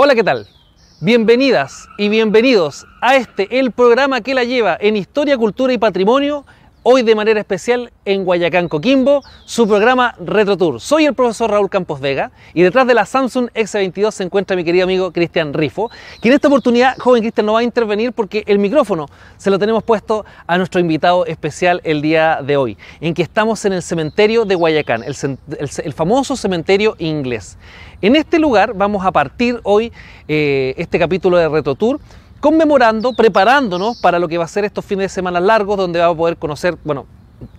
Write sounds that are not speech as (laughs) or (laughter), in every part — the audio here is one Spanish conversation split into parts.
Hola, ¿qué tal? Bienvenidas y bienvenidos a este, el programa que la lleva en Historia, Cultura y Patrimonio hoy de manera especial en Guayacán Coquimbo, su programa Retro Tour. Soy el profesor Raúl Campos Vega y detrás de la Samsung X22 se encuentra mi querido amigo Cristian Rifo, que en esta oportunidad, joven Cristian, no va a intervenir porque el micrófono se lo tenemos puesto a nuestro invitado especial el día de hoy, en que estamos en el cementerio de Guayacán, el, famoso cementerio inglés. En este lugar vamos a partir hoy eh, este capítulo de Retro Tour conmemorando, preparándonos para lo que va a ser estos fines de semana largos, donde vamos a poder conocer, bueno,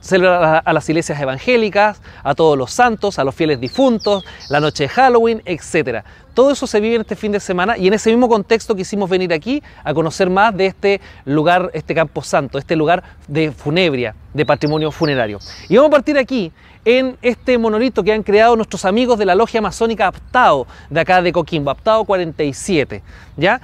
celebrar a las iglesias evangélicas, a todos los santos, a los fieles difuntos, la noche de Halloween, etcétera. Todo eso se vive en este fin de semana y en ese mismo contexto quisimos venir aquí a conocer más de este lugar, este campo santo, este lugar de funebria, de patrimonio funerario. Y vamos a partir aquí, en este monolito que han creado nuestros amigos de la logia masónica Aptao, de acá de Coquimbo, Aptao 47. ¿ya?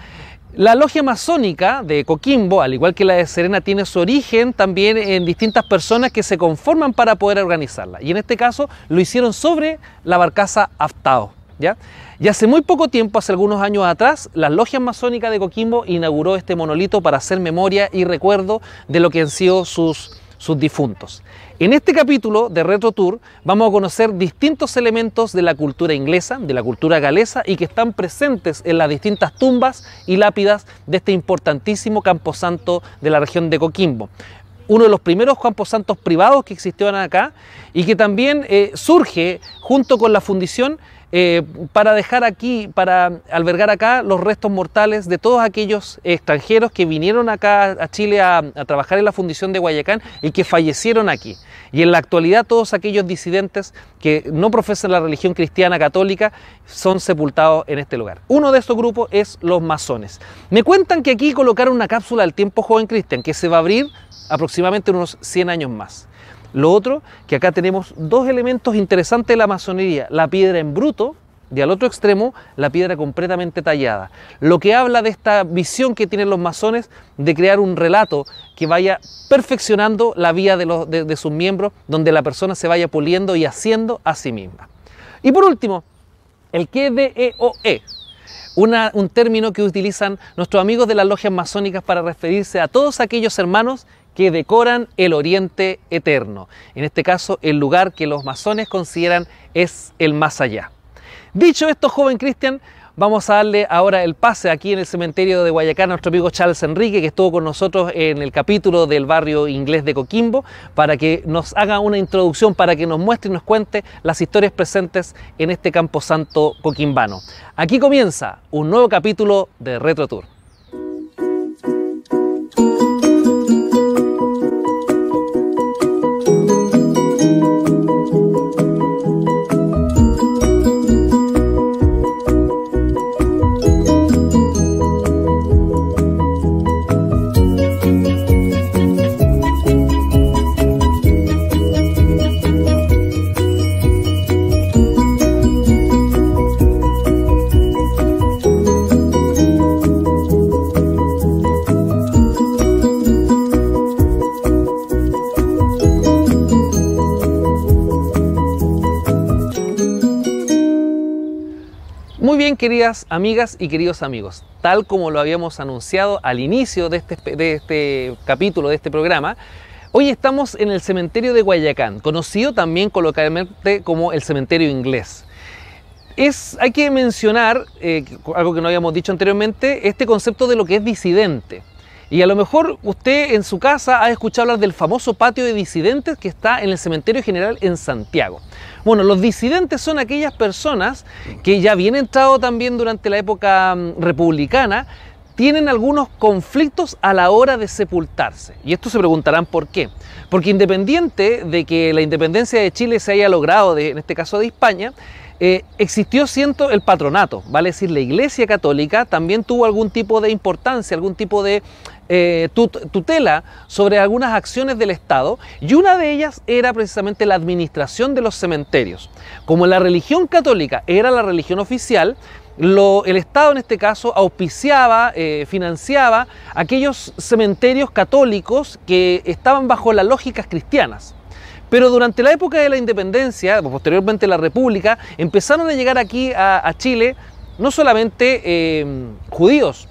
La logia masónica de Coquimbo, al igual que la de Serena, tiene su origen también en distintas personas que se conforman para poder organizarla. Y en este caso lo hicieron sobre la barcaza Aftao. ¿ya? Y hace muy poco tiempo, hace algunos años atrás, la logia masónica de Coquimbo inauguró este monolito para hacer memoria y recuerdo de lo que han sido sus sus difuntos. En este capítulo de Retro Tour vamos a conocer distintos elementos de la cultura inglesa, de la cultura galesa y que están presentes en las distintas tumbas y lápidas de este importantísimo camposanto de la región de Coquimbo uno de los primeros camposantos privados que existieron acá y que también eh, surge junto con la fundición eh, para dejar aquí, para albergar acá los restos mortales de todos aquellos extranjeros que vinieron acá a Chile a, trabajar en la fundición de Guayacán y que fallecieron aquí. Y en la actualidad todos aquellos disidentes que no profesan la religión cristiana católica son sepultados en este lugar. Uno de estos grupos es los masones. Me cuentan que aquí colocaron una cápsula del tiempo joven cristian que se va a abrir aproximadamente unos 100 años más. Lo otro, que acá tenemos dos elementos interesantes de la masonería, la piedra en bruto y al otro extremo la piedra completamente tallada. Lo que habla de esta visión que tienen los masones de crear un relato que vaya perfeccionando la vía de, sus miembros, donde la persona se vaya puliendo y haciendo a sí misma. Y por último, el que e o e, un término que utilizan nuestros amigos de las logias masónicas para referirse a todos aquellos hermanos que decoran el Oriente Eterno. En este caso, el lugar que los masones consideran es el más allá. Dicho esto, joven Cristian, Vamos a darle ahora el pase aquí en el cementerio de Guayacán a nuestro amigo Charles Enrique, que estuvo con nosotros en el capítulo del barrio inglés de Coquimbo, para que nos haga una introducción, para que nos muestre y nos cuente las historias presentes en este campo santo coquimbano. Aquí comienza un nuevo capítulo de Retro Tour. Muy bien, queridas amigas y queridos amigos, tal como lo habíamos anunciado al inicio de este, de este capítulo, de este programa, hoy estamos en el cementerio de Guayacán, conocido también coloquialmente como el cementerio inglés. Es, hay que mencionar, eh, algo que no habíamos dicho anteriormente, este concepto de lo que es disidente. Y a lo mejor usted en su casa ha escuchado hablar del famoso patio de disidentes que está en el Cementerio General en Santiago. Bueno, los disidentes son aquellas personas que ya habían entrado también durante la época mm, republicana, tienen algunos conflictos a la hora de sepultarse. Y esto se preguntarán por qué. Porque independiente de que la independencia de Chile se haya logrado, en este caso de España, eh, existió siento el patronato, vale decir, la Iglesia Católica también tuvo algún tipo de importancia, algún tipo de eh, tutela sobre algunas acciones del Estado y una de ellas era precisamente la administración de los cementerios. Como la religión católica era la religión oficial, el Estado en este caso auspiciaba, eh, financiaba aquellos cementerios católicos que estaban bajo las lógicas cristianas. Pero durante la época de la independencia, posteriormente la República, empezaron a llegar aquí a, Chile no solamente eh, judíos,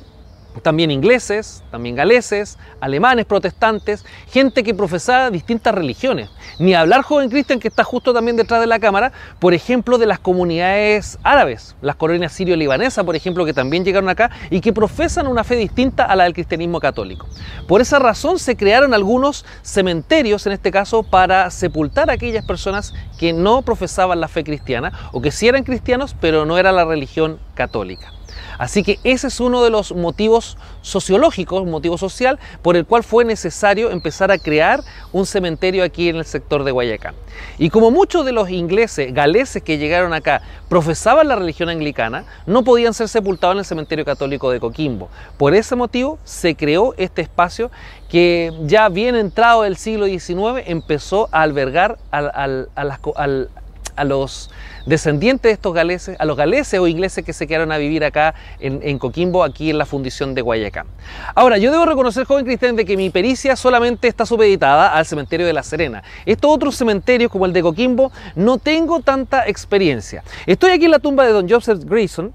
también ingleses, también galeses, alemanes, protestantes, gente que profesaba distintas religiones. Ni hablar, joven Cristian, que está justo también detrás de la cámara, por ejemplo, de las comunidades árabes, las colonias sirio libanesas por ejemplo, que también llegaron acá y que profesan una fe distinta a la del cristianismo católico. Por esa razón se crearon algunos cementerios, en este caso, para sepultar a aquellas personas que no profesaban la fe cristiana o que sí eran cristianos, pero no era la religión católica. Así que ese es uno de los motivos sociológicos, motivo social, por el cual fue necesario empezar a crear un cementerio aquí en el sector de Guayacán. Y como muchos de los ingleses, galeses que llegaron acá profesaban la religión anglicana, no podían ser sepultados en el cementerio católico de Coquimbo. Por ese motivo se creó este espacio que ya bien entrado el siglo XIX empezó a albergar a las, al a los descendientes de estos galeses, a los galeses o ingleses que se quedaron a vivir acá en, Coquimbo, aquí en la fundición de Guayacán. Ahora, yo debo reconocer, joven Cristian, de que mi pericia solamente está supeditada al cementerio de La Serena. Estos otros cementerios, como el de Coquimbo, no tengo tanta experiencia. Estoy aquí en la tumba de don Joseph Grierson,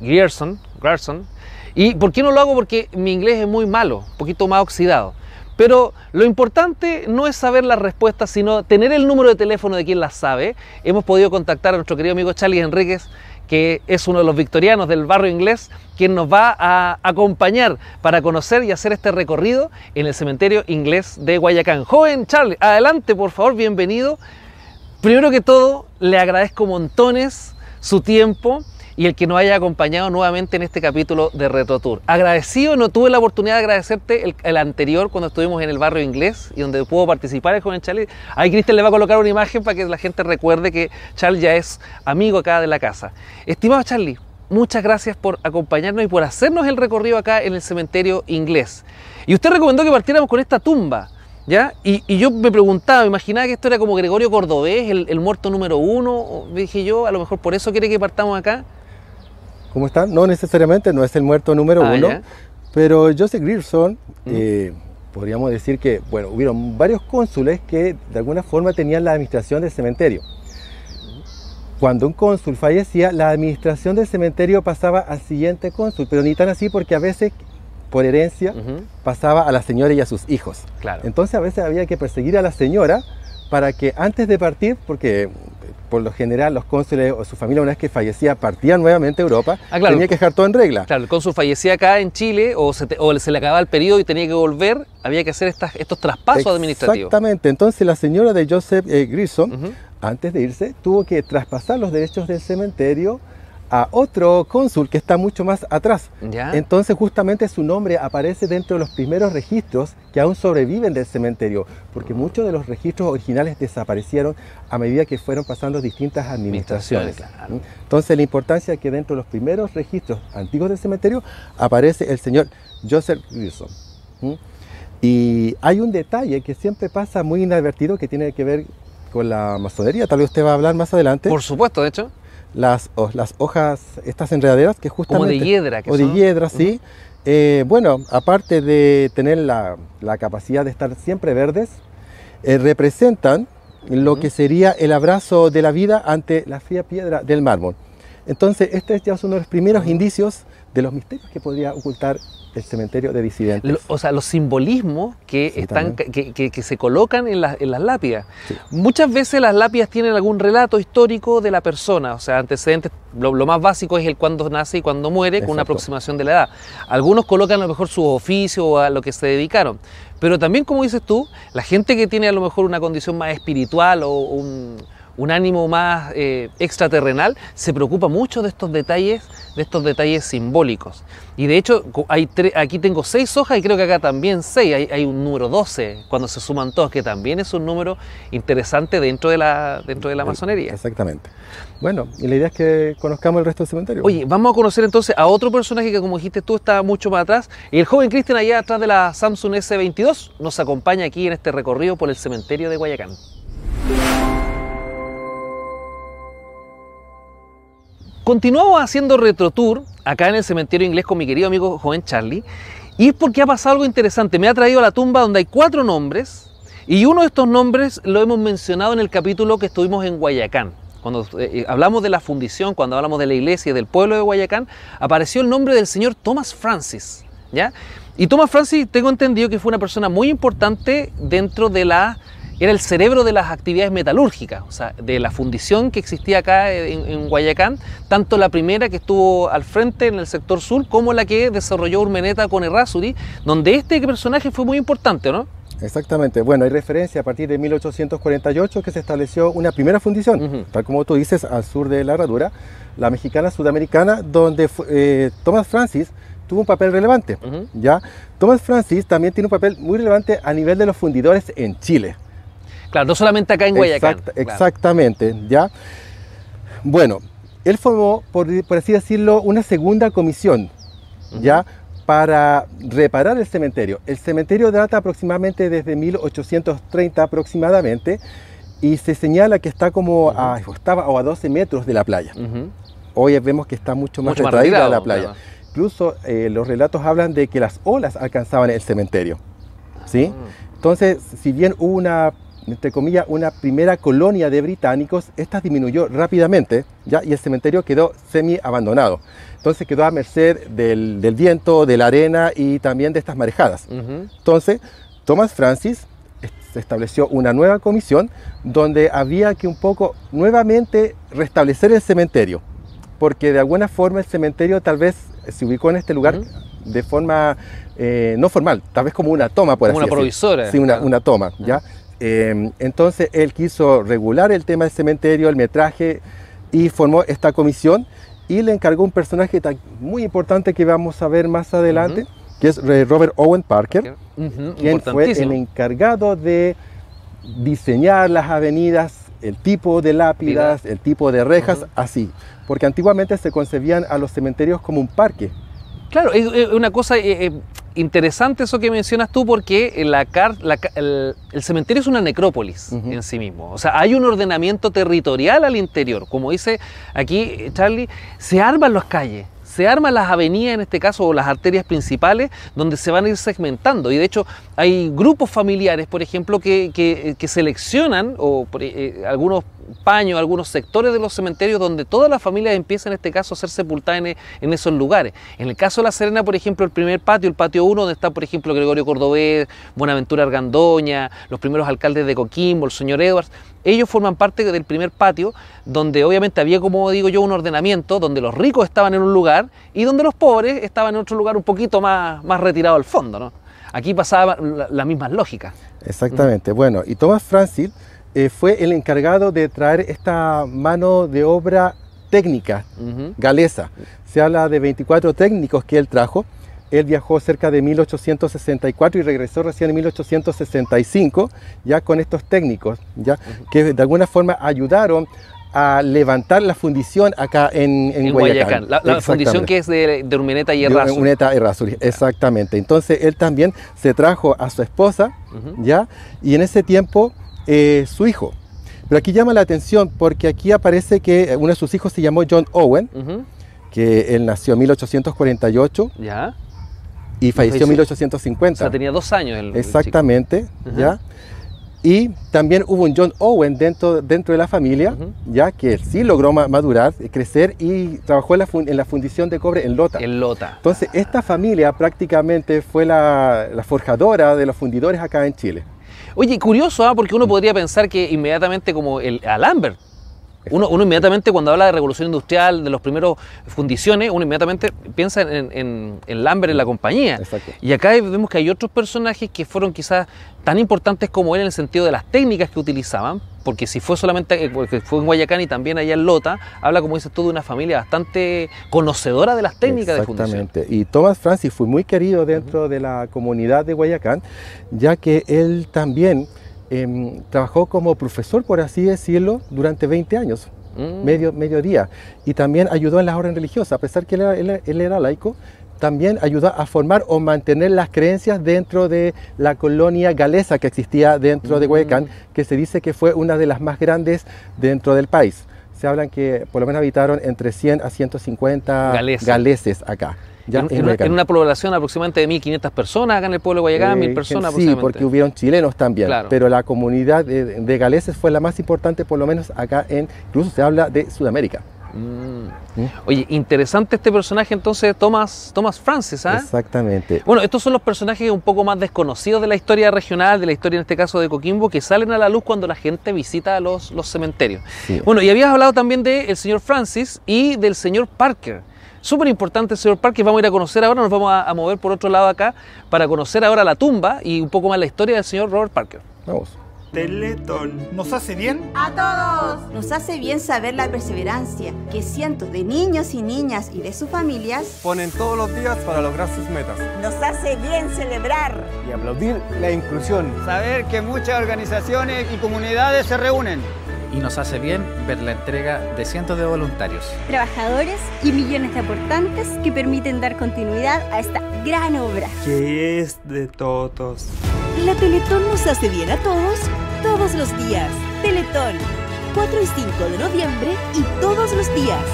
Grierson, Grierson, y ¿por qué no lo hago? Porque mi inglés es muy malo, un poquito más oxidado. Pero lo importante no es saber las respuestas, sino tener el número de teléfono de quien las sabe. Hemos podido contactar a nuestro querido amigo Charlie Enríquez, que es uno de los victorianos del barrio inglés, quien nos va a acompañar para conocer y hacer este recorrido en el cementerio inglés de Guayacán. Joven Charlie, adelante, por favor, bienvenido. Primero que todo, le agradezco montones su tiempo y el que nos haya acompañado nuevamente en este capítulo de Retro Tour. Agradecido, no tuve la oportunidad de agradecerte el, anterior cuando estuvimos en el barrio inglés y donde pudo participar el joven Charlie. Ahí Cristian le va a colocar una imagen para que la gente recuerde que Charlie ya es amigo acá de la casa. Estimado Charlie, muchas gracias por acompañarnos y por hacernos el recorrido acá en el cementerio inglés. Y usted recomendó que partiéramos con esta tumba. ¿Ya? Y, yo me preguntaba, me imaginaba que esto era como Gregorio Cordobés, el, el, muerto número uno, dije yo, a lo mejor por eso quiere que partamos acá. ¿Cómo están? No necesariamente, no es el muerto número ah, uno, pero Joseph Grierson, eh, podríamos decir que, bueno, hubieron varios cónsules que de alguna forma tenían la administración del cementerio. Cuando un cónsul fallecía, la administración del cementerio pasaba al siguiente cónsul, pero ni tan así porque a veces por herencia pasaba a la señora y a sus hijos. Entonces a veces había que perseguir a la señora para que antes de partir, porque por lo general los cónsules o su familia una vez que fallecía partían nuevamente a Europa, ah, tenía que dejar todo en regla. Claro, el cónsul fallecía acá en Chile o se, le acababa el periodo y tenía que volver, había que hacer estas, estos traspasos administrativos. Exactamente, entonces la señora de Joseph eh, antes de irse, tuvo que traspasar los derechos del cementerio a otro cónsul que está mucho más atrás. Entonces justamente su nombre aparece dentro de los primeros registros que aún sobreviven del cementerio, porque mm. muchos de los registros originales desaparecieron a medida que fueron pasando distintas administraciones. ¿Mm? Entonces la importancia es que dentro de los primeros registros antiguos del cementerio aparece el señor Joseph Wilson. ¿Mm? Y hay un detalle que siempre pasa muy inadvertido que tiene que ver con la masonería, tal vez usted va a hablar más adelante. Por supuesto, de hecho las, hojas, estas enredaderas que justamente... Como de hiedra. Que o de hiedra, sí. Eh, bueno, aparte de tener la, capacidad de estar siempre verdes, eh, representan lo que sería el abrazo de la vida ante la fría piedra del mármol. Entonces, este ya es uno de los primeros indicios de los misterios que podría ocultar el cementerio de disidentes. o sea, los simbolismos que, están, que, se colocan en, las lápidas. Muchas veces las lápidas tienen algún relato histórico de la persona, o sea, antecedentes, lo, más básico es el cuándo nace y cuándo muere, con una aproximación de la edad. Algunos colocan a lo mejor su oficio o a lo que se dedicaron, pero también, como dices tú, la gente que tiene a lo mejor una condición más espiritual o un un ánimo más eh, extraterrenal, se preocupa mucho de estos detalles, de estos detalles simbólicos. Y de hecho, hay aquí tengo seis hojas y creo que acá también seis, hay, un número 12 cuando se suman todos, que también es un número interesante dentro de la, dentro de la eh, masonería. Exactamente. Bueno, y la idea es que conozcamos el resto del cementerio. Oye, vamos a conocer entonces a otro personaje que como dijiste tú está mucho más atrás, y el joven Cristian allá atrás de la Samsung S22 nos acompaña aquí en este recorrido por el cementerio de Guayacán. Continuamos haciendo retro tour acá en el cementerio inglés con mi querido amigo joven Charlie. Y es porque ha pasado algo interesante. Me ha traído a la tumba donde hay cuatro nombres. Y uno de estos nombres lo hemos mencionado en el capítulo que estuvimos en Guayacán. Cuando eh, eh, hablamos de la fundición, cuando hablamos de la iglesia y del pueblo de Guayacán, apareció el nombre del señor Thomas Francis. ¿ya? Y Thomas Francis, tengo entendido que fue una persona muy importante dentro de la era el cerebro de las actividades metalúrgicas, o sea, de la fundición que existía acá en, Guayacán, tanto la primera que estuvo al frente en el sector sur como la que desarrolló Urmeneta con Errázuri, donde este personaje fue muy importante, ¿no? Exactamente, bueno, hay referencia a partir de 1848 que se estableció una primera fundición, tal como tú dices, al sur de la herradura, la mexicana sudamericana, donde eh, Thomas Francis tuvo un papel relevante. ¿ya? Thomas Francis también tiene un papel muy relevante a nivel de los fundidores en Chile. Claro, no solamente acá en Guayaquil. Exactamente, ¿ya? Bueno, él formó, por, así decirlo, una segunda comisión, ¿ya? Para reparar el cementerio. El cementerio data aproximadamente desde 1830 aproximadamente y se señala que está como a, estaba, o a 12 metros de la playa. Hoy vemos que está mucho más mucho de la playa. Incluso eh, los relatos hablan de que las olas alcanzaban el cementerio. ¿sí? Ah. Entonces, si bien hubo una entre comillas, una primera colonia de británicos, esta disminuyó rápidamente ¿ya? y el cementerio quedó semi-abandonado. Entonces quedó a merced del, viento, de la arena y también de estas marejadas. Entonces, Thomas Francis se estableció una nueva comisión donde había que un poco nuevamente restablecer el cementerio, porque de alguna forma el cementerio tal vez se ubicó en este lugar de forma eh, no formal, tal vez como una toma, por como así una provisora. Sí, una, toma, ¿ya? Em, entonces él quiso regular el tema del cementerio, el metraje y formó esta comisión y le encargó un personaje muy importante que vamos a ver más adelante, que es eh, Robert Owen Parker, quien fue el encargado de diseñar las avenidas, el tipo de lápidas, el tipo de rejas, así. Porque antiguamente se concebían a los cementerios como un parque, Claro, es, una cosa eh, eh, interesante eso que mencionas tú, porque el, cementerio es una necrópolis en sí mismo. O sea, hay un ordenamiento territorial al interior. Como dice aquí eh, Charlie, se arman las calles se arman las avenidas en este caso o las arterias principales donde se van a ir segmentando y de hecho hay grupos familiares por ejemplo que, seleccionan o algunos paño algunos sectores de los cementerios donde todas las familias empiezan en este caso a ser sepultadas en, esos lugares. En el caso de La Serena, por ejemplo, el primer patio, el patio 1, donde está, por ejemplo, Gregorio Cordobés, Buenaventura Argandoña, los primeros alcaldes de Coquimbo, el señor Edwards, ellos forman parte del primer patio donde obviamente había, como digo yo, un ordenamiento donde los ricos estaban en un lugar y donde los pobres estaban en otro lugar un poquito más, más retirado al fondo. ¿no? Aquí pasaba la misma lógica. Exactamente. Bueno, y Tomás Francis eh, fue el encargado de traer esta mano de obra técnica galesa. Se habla de 24 técnicos que él trajo. Él viajó cerca de 1864 y regresó recién en 1865 ya con estos técnicos, ya que de alguna forma ayudaron a levantar la fundición acá en, Guayacán. La, fundición que es de, de y Errázuriz. Urmeneta y exactamente. Entonces él también se trajo a su esposa, ¿ya? Y en ese tiempo eh, su hijo. Pero aquí llama la atención porque aquí aparece que eh, uno de sus hijos se llamó John Owen, que él nació en 1848. Y falleció en 1850. O sea, tenía dos años el Exactamente, ¿ya? Y también hubo un John Owen dentro, dentro de la familia, ya que sí logró madurar, crecer y trabajó en la, fundición de cobre en Lota. En Lota. Entonces, esta familia prácticamente fue la, forjadora de los fundidores acá en Chile. Oye, curioso, ah porque uno podría pensar que inmediatamente como el, a Lambert uno, inmediatamente cuando habla de revolución industrial, de los primeros fundiciones, uno inmediatamente piensa en, en, en Lambert, en la compañía. Y acá vemos que hay otros personajes que fueron quizás tan importantes como él en el sentido de las técnicas que utilizaban, porque si fue solamente, eh, fue en Guayacán y también allá en Lota, habla, como dices tú, de una familia bastante conocedora de las técnicas de fundición. Exactamente, y Thomas Francis fue muy querido dentro de la comunidad de Guayacán, ya que él también Em, trabajó como profesor, por así decirlo, durante 20 años, mm. medio, día. Y también ayudó en las órdenes religiosas, a pesar que él era, laico, también ayudó a formar o mantener las creencias dentro de la colonia galesa que existía dentro de mm. Huecán, que se dice que fue una de las más grandes dentro del país. Se hablan que por lo menos habitaron entre 100 a 150 galeses acá en, una, población aproximadamente de 1.500 personas acá en el pueblo de Guayacán, 1.000 personas Sí, porque hubieron chilenos también, pero la comunidad de, galeses fue la más importante, por lo menos acá en, incluso se habla de Sudamérica. Mm. ¿Mm? Oye, interesante este personaje entonces, Thomas, Francis, ¿ah? Exactamente. Bueno, estos son los personajes un poco más desconocidos de la historia regional, de la historia en este caso de Coquimbo, que salen a la luz cuando la gente visita los, los cementerios. Bueno, y habías hablado también del señor Francis y del señor Parker. Súper importante, señor Parker, vamos a ir a conocer ahora, nos vamos a, mover por otro lado acá para conocer ahora la tumba y un poco más la historia del señor Robert Parker. Vamos. Teletón. ¿Nos hace bien? A todos. Nos hace bien saber la perseverancia que cientos de niños y niñas y de sus familias ponen todos los días para lograr sus metas. Nos hace bien celebrar y aplaudir la inclusión. Saber que muchas organizaciones y comunidades se reúnen y nos hace bien ver la entrega de cientos de voluntarios, trabajadores y millones de aportantes que permiten dar continuidad a esta gran obra. Que es de todos. La Teletón nos hace bien a todos, todos los días. Teletón, 4 y 5 de noviembre y todos los días.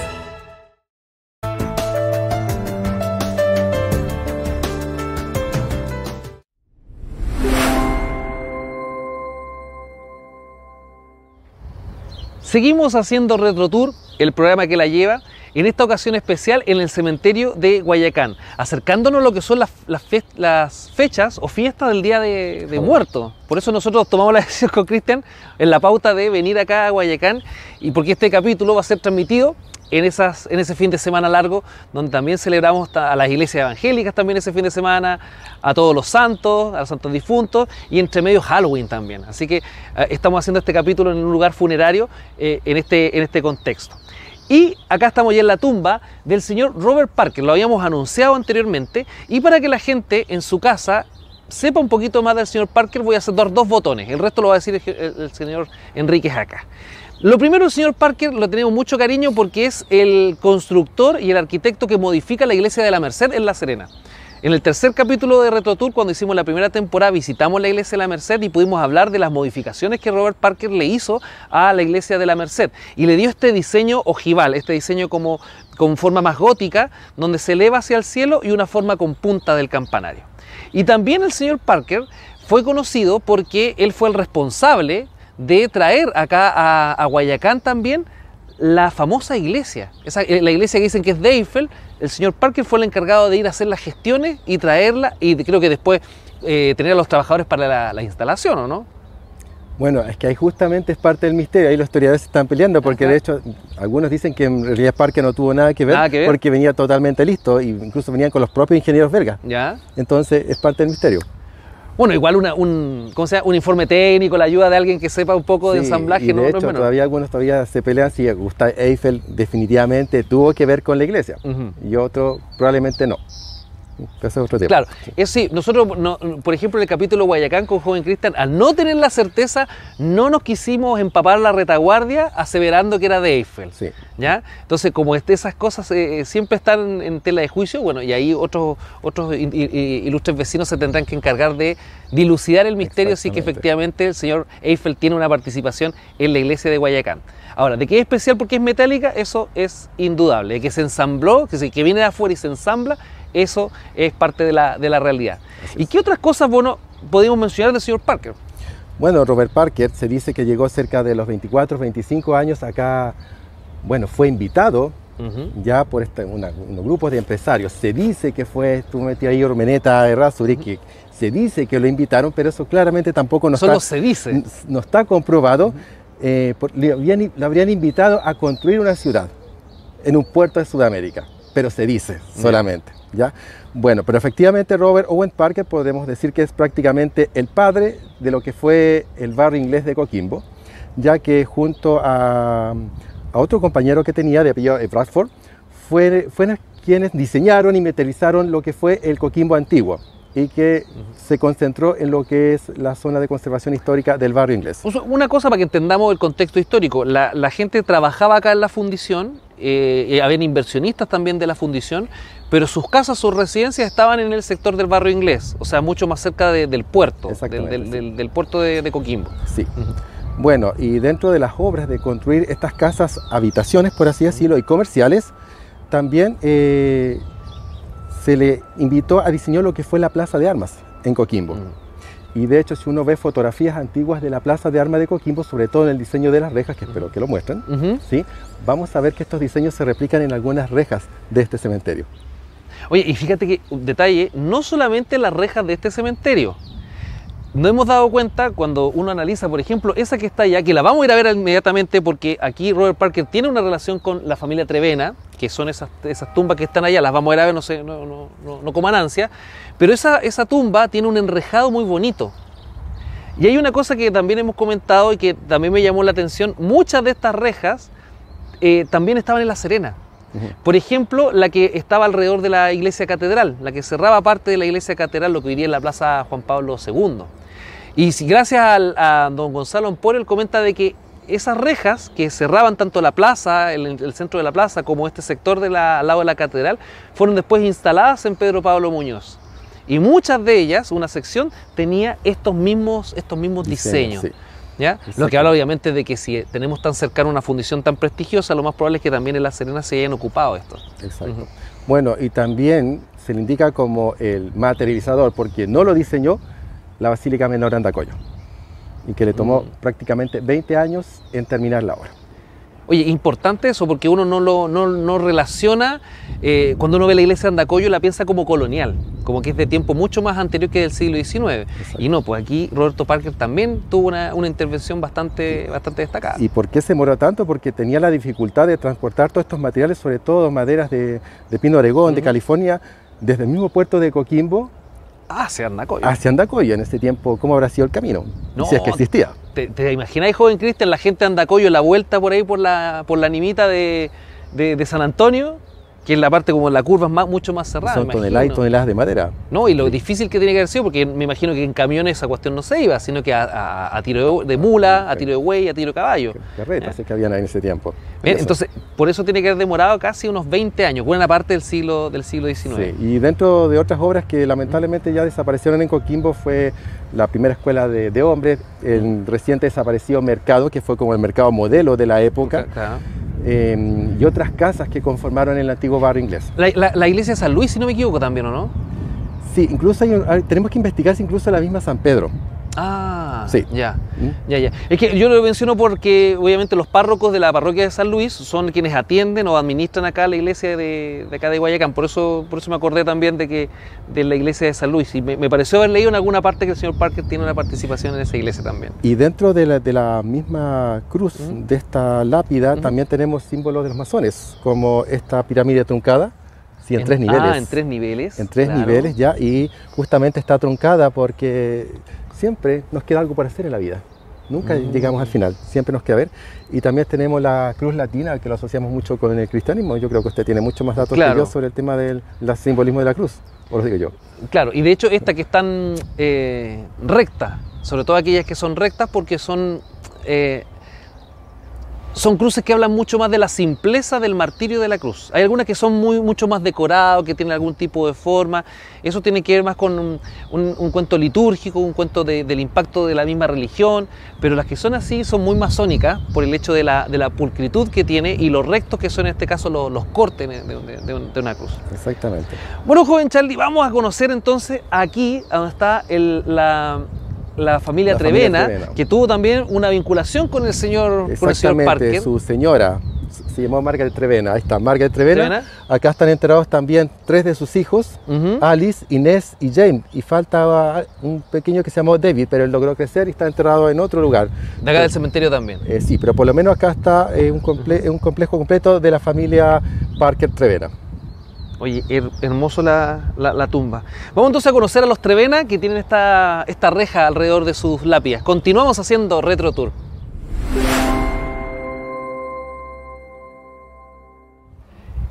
Seguimos haciendo Retro Tour, el programa que la lleva, en esta ocasión especial en el cementerio de Guayacán, acercándonos a lo que son las, fechas o fiestas del Día de, de Muertos. Por eso nosotros tomamos la (laughs) decisión con Cristian en la pauta de venir acá a Guayacán y porque este capítulo va a ser transmitido en, esas, en ese fin de semana largo, donde también celebramos a las iglesias evangélicas también ese fin de semana, a todos los santos, a los santos difuntos y entre medio Halloween también. Así que eh, estamos haciendo este capítulo en un lugar funerario eh, en, este, en este contexto. Y acá estamos ya en la tumba del señor Robert Parker, lo habíamos anunciado anteriormente, y para que la gente en su casa sepa un poquito más del señor Parker, voy a hacer dos botones. El resto lo va a decir el, el señor Enrique Jaca. Lo primero, el señor Parker lo tenemos mucho cariño porque es el constructor y el arquitecto que modifica la iglesia de la Merced en La Serena. En el tercer capítulo de Retro Tour, cuando hicimos la primera temporada, visitamos la iglesia de la Merced y pudimos hablar de las modificaciones que Robert Parker le hizo a la iglesia de la Merced. Y le dio este diseño ojival, este diseño como con forma más gótica, donde se eleva hacia el cielo y una forma con punta del campanario. Y también el señor Parker fue conocido porque él fue el responsable de traer acá a, Guayacán también la famosa iglesia. Eh, la iglesia que dicen que es de el señor Parker fue el encargado de ir a hacer las gestiones y traerla y creo que después eh, tener a los trabajadores para la, instalación, ¿o no? Bueno, es que ahí justamente es parte del misterio, ahí los historiadores están peleando porque de hecho algunos dicen que en realidad Parker no tuvo nada que, ver porque venía totalmente listo, e incluso venían con los propios ingenieros belgas. Ya. Entonces es parte del misterio. Bueno, igual una, un, ¿cómo un informe técnico, la ayuda de alguien que sepa un poco de ensamblaje. Y de hecho, todavía algunos todavía se pelean si Gustave Eiffel definitivamente tuvo que ver con la iglesia y otro probablemente no. Claro, es sí, nosotros, por ejemplo, en el capítulo Guayacán con Joven Cristian, al no tener la certeza, no nos quisimos empapar la retaguardia aseverando que era de Eiffel. ¿ya? Entonces, como esas cosas eh, eh, siempre están en tela de juicio, bueno, y ahí otros, otros ilustres vecinos se tendrán que encargar de dilucidar el misterio si que efectivamente el señor Eiffel tiene una participación en la iglesia de Guayacán. Ahora, de qué es especial porque es metálica, eso es indudable. De que se ensambló, que, se, que viene de afuera y se ensambla, eso es parte de la, realidad. ¿Y qué otras cosas, bueno, podemos mencionar del señor Parker? Bueno, Robert Parker se dice que llegó cerca de los 24, 25 años acá, bueno, fue invitado ya por este, unos grupos de empresarios. Se dice que fue, tú metí ahí Ormeneta de se dice que lo invitaron, pero eso claramente tampoco nos Solo se dice. No está comprobado. Eh, le habrían invitado a construir una ciudad en un puerto de Sudamérica, pero se dice solamente. Bueno, pero efectivamente Robert Owen Parker podemos decir que es prácticamente el padre de lo que fue el barrio inglés de Coquimbo, ya que junto a, otro compañero que tenía de apellido Bradford, fueron quienes diseñaron y metalizaron lo que fue el Coquimbo antiguo y que se concentró en lo que es la zona de conservación histórica del barrio inglés. Una cosa para que entendamos el contexto histórico, la, gente trabajaba acá en la fundición, eh, eh habían inversionistas también de la fundición, pero sus casas, sus residencias estaban en el sector del barrio inglés, o sea, mucho más cerca del puerto, del, puerto de, Coquimbo. Sí. Bueno, y dentro de las obras de construir estas casas, habitaciones, por así decirlo, y comerciales, también eh, se le invitó a diseñar lo que fue la Plaza de Armas en Coquimbo. Y de hecho, si uno ve fotografías antiguas de la Plaza de Armas de Coquimbo, sobre todo en el diseño de las rejas, que espero que lo muestren, ¿sí? vamos a ver que estos diseños se replican en algunas rejas de este cementerio. Oye, y fíjate que detalle, no solamente las rejas de este cementerio. No hemos dado cuenta cuando uno analiza, por ejemplo, esa que está allá, que la vamos a ir a ver inmediatamente porque aquí Robert Parker tiene una relación con la familia Trevena, que son esas, tumbas que están allá, las vamos a ir a ver, no sé, no, no, no, no coman ansia, pero esa, esa tumba tiene un enrejado muy bonito, y hay una cosa que también hemos comentado y que también me llamó la atención, muchas de estas rejas eh, también estaban en La Serena. Por ejemplo, la que estaba alrededor de la iglesia catedral, la que cerraba parte de la iglesia catedral, lo que diría en la Plaza Juan Pablo II. Y gracias a, don Gonzalo por él comenta de que esas rejas que cerraban tanto la plaza, el, centro de la plaza, como este sector al lado de la catedral, fueron después instaladas en Pedro Pablo Muñoz. Y muchas de ellas, una sección, tenía estos mismos, estos mismos diseños. Lo que habla obviamente de que si tenemos tan cercana una fundición tan prestigiosa, lo más probable es que también en La Serena se hayan ocupado esto. Exacto. Bueno, y también se le indica como el materializador, porque no lo diseñó la Basílica Menor de Andacoyo, y que le tomó mm. prácticamente 20 años en terminar la obra. Oye, importante eso porque uno no lo no, relaciona, eh, cuando uno ve la iglesia de Andacoyo la piensa como colonial, como que es de tiempo mucho más anterior que del siglo XIX. Y no, pues aquí Roberto Parker también tuvo una, intervención bastante, bastante destacada. ¿Y por qué se demoró tanto? Porque tenía la dificultad de transportar todos estos materiales, sobre todo maderas de, pino Oregón, de California, desde el mismo puerto de Coquimbo hacia Andacoyo. Hacia Andacoyo en ese tiempo, ¿cómo habrá sido el camino? No, si es que existía. ¿Te, te imagináis, joven Cristian, la gente anda a la vuelta por ahí por la, por la de, de San Antonio? que es la parte como la curva es mucho más cerrada. Son toneladas y toneladas de madera. No, y lo difícil que tiene que haber sido, porque me imagino que en camiones esa cuestión no se iba, sino que a, tiro de mula, a tiro de buey, a tiro de caballo. Carretas eh. que habían ahí en ese tiempo. entonces, por eso tiene que haber demorado casi unos 20 años, buena parte del siglo, del siglo XIX. Sí, y dentro de otras obras que lamentablemente ya desaparecieron en Coquimbo fue la primera escuela de, hombres, el reciente desaparecido mercado, que fue como el mercado modelo de la época. Em, y otras casas que conformaron el antiguo barrio inglés. La, iglesia de San Luis, si no me equivoco también, ¿o no? Sí, incluso tenemos que investigar si incluso la misma San Pedro. Ah, sí. ya, ¿Mm? ya, ya. Es que yo lo menciono porque obviamente los párrocos de la parroquia de San Luis son quienes atienden o administran acá la iglesia de, acá de Guayacán. Por eso, por eso me acordé también de que de la iglesia de San Luis. Y me, pareció haber leído en alguna parte que el señor Parker tiene una participación en esa iglesia también. Y dentro de la, misma cruz, ¿Mm? de esta lápida, ¿Mm? también tenemos símbolos de los masones, como esta pirámide truncada. Sí, en, tres ah, niveles. Ah, en tres niveles. En tres niveles ya, y justamente está truncada porque siempre nos queda algo para hacer en la vida. Nunca mm. llegamos al final, siempre nos queda ver. Y también tenemos la cruz latina, que lo asociamos mucho con el cristianismo. Yo creo que usted tiene mucho más datos que yo sobre el tema del, simbolismo de la cruz, o lo digo yo. Claro, y de hecho esta que están eh, recta, sobre todo aquellas que son rectas porque son eh, son cruces que hablan mucho más de la simpleza del martirio de la cruz. Hay algunas que son muy, mucho más decoradas, que tienen algún tipo de forma. Eso tiene que ver más con un, cuento litúrgico, un cuento del impacto de la misma religión. Pero las que son así son muy masónicas por el hecho de la, pulcritud que tiene y los rectos que son en este caso los, cortes de, una cruz. Exactamente. Bueno, joven Charlie, vamos a conocer entonces aquí donde está el, la, la familia, Trevena, que tuvo también una vinculación con el señor, con su señora se llamó Margaret Trevena. Ahí está, Margaret Trevena. Acá están enterrados también tres de sus hijos, Alice, Inés y James. Y faltaba un pequeño que se llamó David, pero él logró crecer y está enterrado en otro lugar. De acá del cementerio también. Eh, sí, pero por lo menos acá está eh, un, un complejo completo de la familia Parker Trevena. Oye, hermoso la, tumba. Vamos entonces a conocer a los Trevena que tienen esta, esta reja alrededor de sus lápidas. Continuamos haciendo Retro Tour.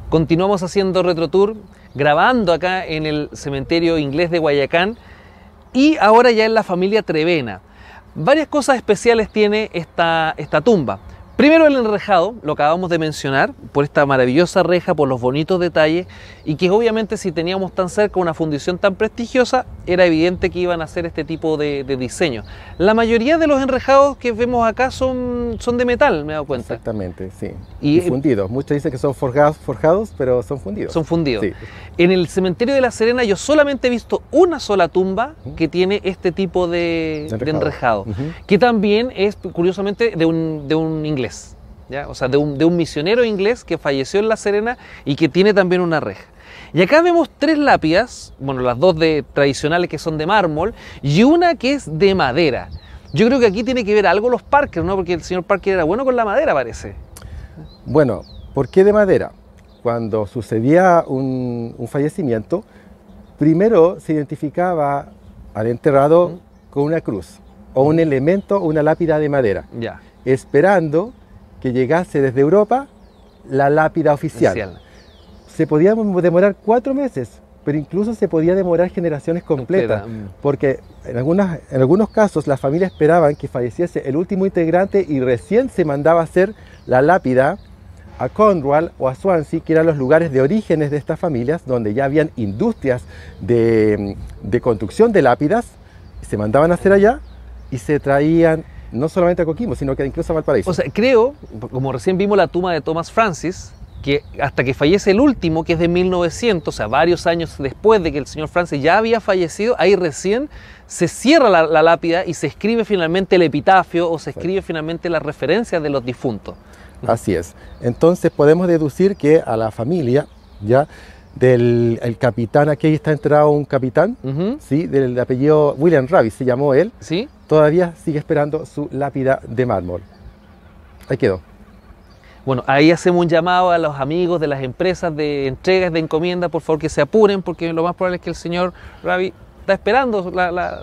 Continuamos haciendo Retro Tour, grabando acá en el cementerio inglés de Guayacán y ahora ya en la familia Trevena. Varias cosas especiales tiene esta, esta tumba. Primero el enrejado, lo acabamos de mencionar, por esta maravillosa reja, por los bonitos detalles, y que obviamente si teníamos tan cerca una fundición tan prestigiosa, era evidente que iban a hacer este tipo de, diseño. La mayoría de los enrejados que vemos acá son, de metal, me he dado cuenta. Exactamente, sí. Y, eh, fundidos. Muchos dicen que son forjados, forjados, pero son fundidos. Son fundidos. En el cementerio de La Serena yo solamente he visto una sola tumba que tiene este tipo de, enrejado, que también es curiosamente de un inglés. ¿ya? o sea, de un, misionero inglés que falleció en La Serena y que tiene también una reja. Y acá vemos tres lápidas, bueno, las dos de, tradicionales que son de mármol y una que es de madera. Yo creo que aquí tiene que ver algo los Parker, ¿no? Porque el señor Parker era bueno con la madera, parece. Bueno, ¿por qué de madera? Cuando sucedía un, un fallecimiento, primero se identificaba al enterrado con una cruz o un elemento, una lápida de madera, ya. esperando que llegase desde Europa la lápida oficial. Se podía demorar cuatro meses, pero incluso se podía demorar generaciones completas, mm. porque en, algunas, en algunos casos las familias esperaban que falleciese el último integrante y recién se mandaba a hacer la lápida a Cornwall o a Swansea, que eran los lugares de orígenes de estas familias, donde ya habían industrias de, de construcción de lápidas, se mandaban a hacer allá y se traían no solamente a Coquimbo, sino que incluso a Valparaíso. O sea, creo, como recién vimos la tumba de Thomas Francis, que hasta que fallece el último, que es de 1900, o sea, varios años después de que el señor Francis ya había fallecido, ahí recién se cierra la, lápida y se escribe finalmente el epitafio o se escribe finalmente las referencia de los difuntos. Así es. Entonces podemos deducir que a la familia, ya del capitán, aquí está enterrado un capitán, ¿sí? del apellido William Ravis, se llamó él, ¿Sí? todavía sigue esperando su lápida de mármol. Ahí quedó. Bueno, ahí hacemos un llamado a los amigos de las empresas de entregas de encomienda, por favor que se apuren, porque lo más probable es que el señor Ravi está esperando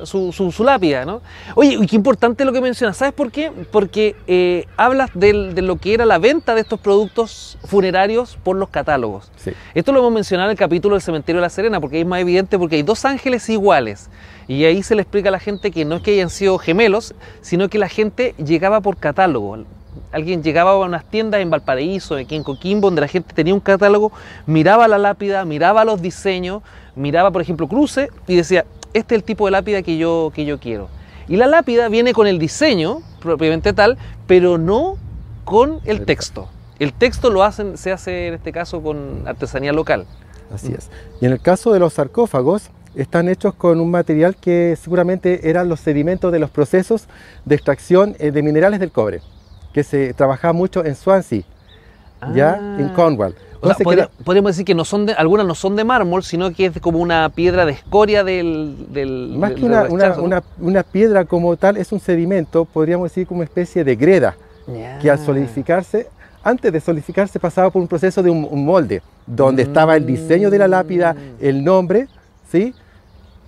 su, lápida, ¿no? Oye, qué importante lo que mencionas, ¿sabes por qué? Porque eh, hablas de lo que era la venta de estos productos funerarios por los catálogos. Sí. Esto lo hemos mencionado en el capítulo del cementerio de La Serena, porque es más evidente, porque hay dos ángeles iguales. Y ahí se le explica a la gente que no es que hayan sido gemelos, sino que la gente llegaba por catálogo. Alguien llegaba a unas tiendas en Valparaíso, aquí en Coquimbo, donde la gente tenía un catálogo, miraba la lápida, miraba los diseños, miraba, por ejemplo, cruce y decía, este es el tipo de lápida que yo, que yo quiero. Y la lápida viene con el diseño, propiamente tal, pero no con el texto. El texto lo hacen, se hace en este caso con artesanía local. Así es. Y en el caso de los sarcófagos, están hechos con un material que seguramente eran los sedimentos de los procesos de extracción eh, de minerales del cobre, que se trabajaba mucho en Swansea, ya ah. en Cornwall. O podríamos decir que no son de, algunas no son de mármol, sino que es como una piedra de escoria del... del más que una, piedra como tal, es un sedimento, podríamos decir como una especie de greda, que al solidificarse, antes de solidificarse pasaba por un proceso de un, molde, donde mm. estaba el diseño de la lápida, el nombre, ¿sí?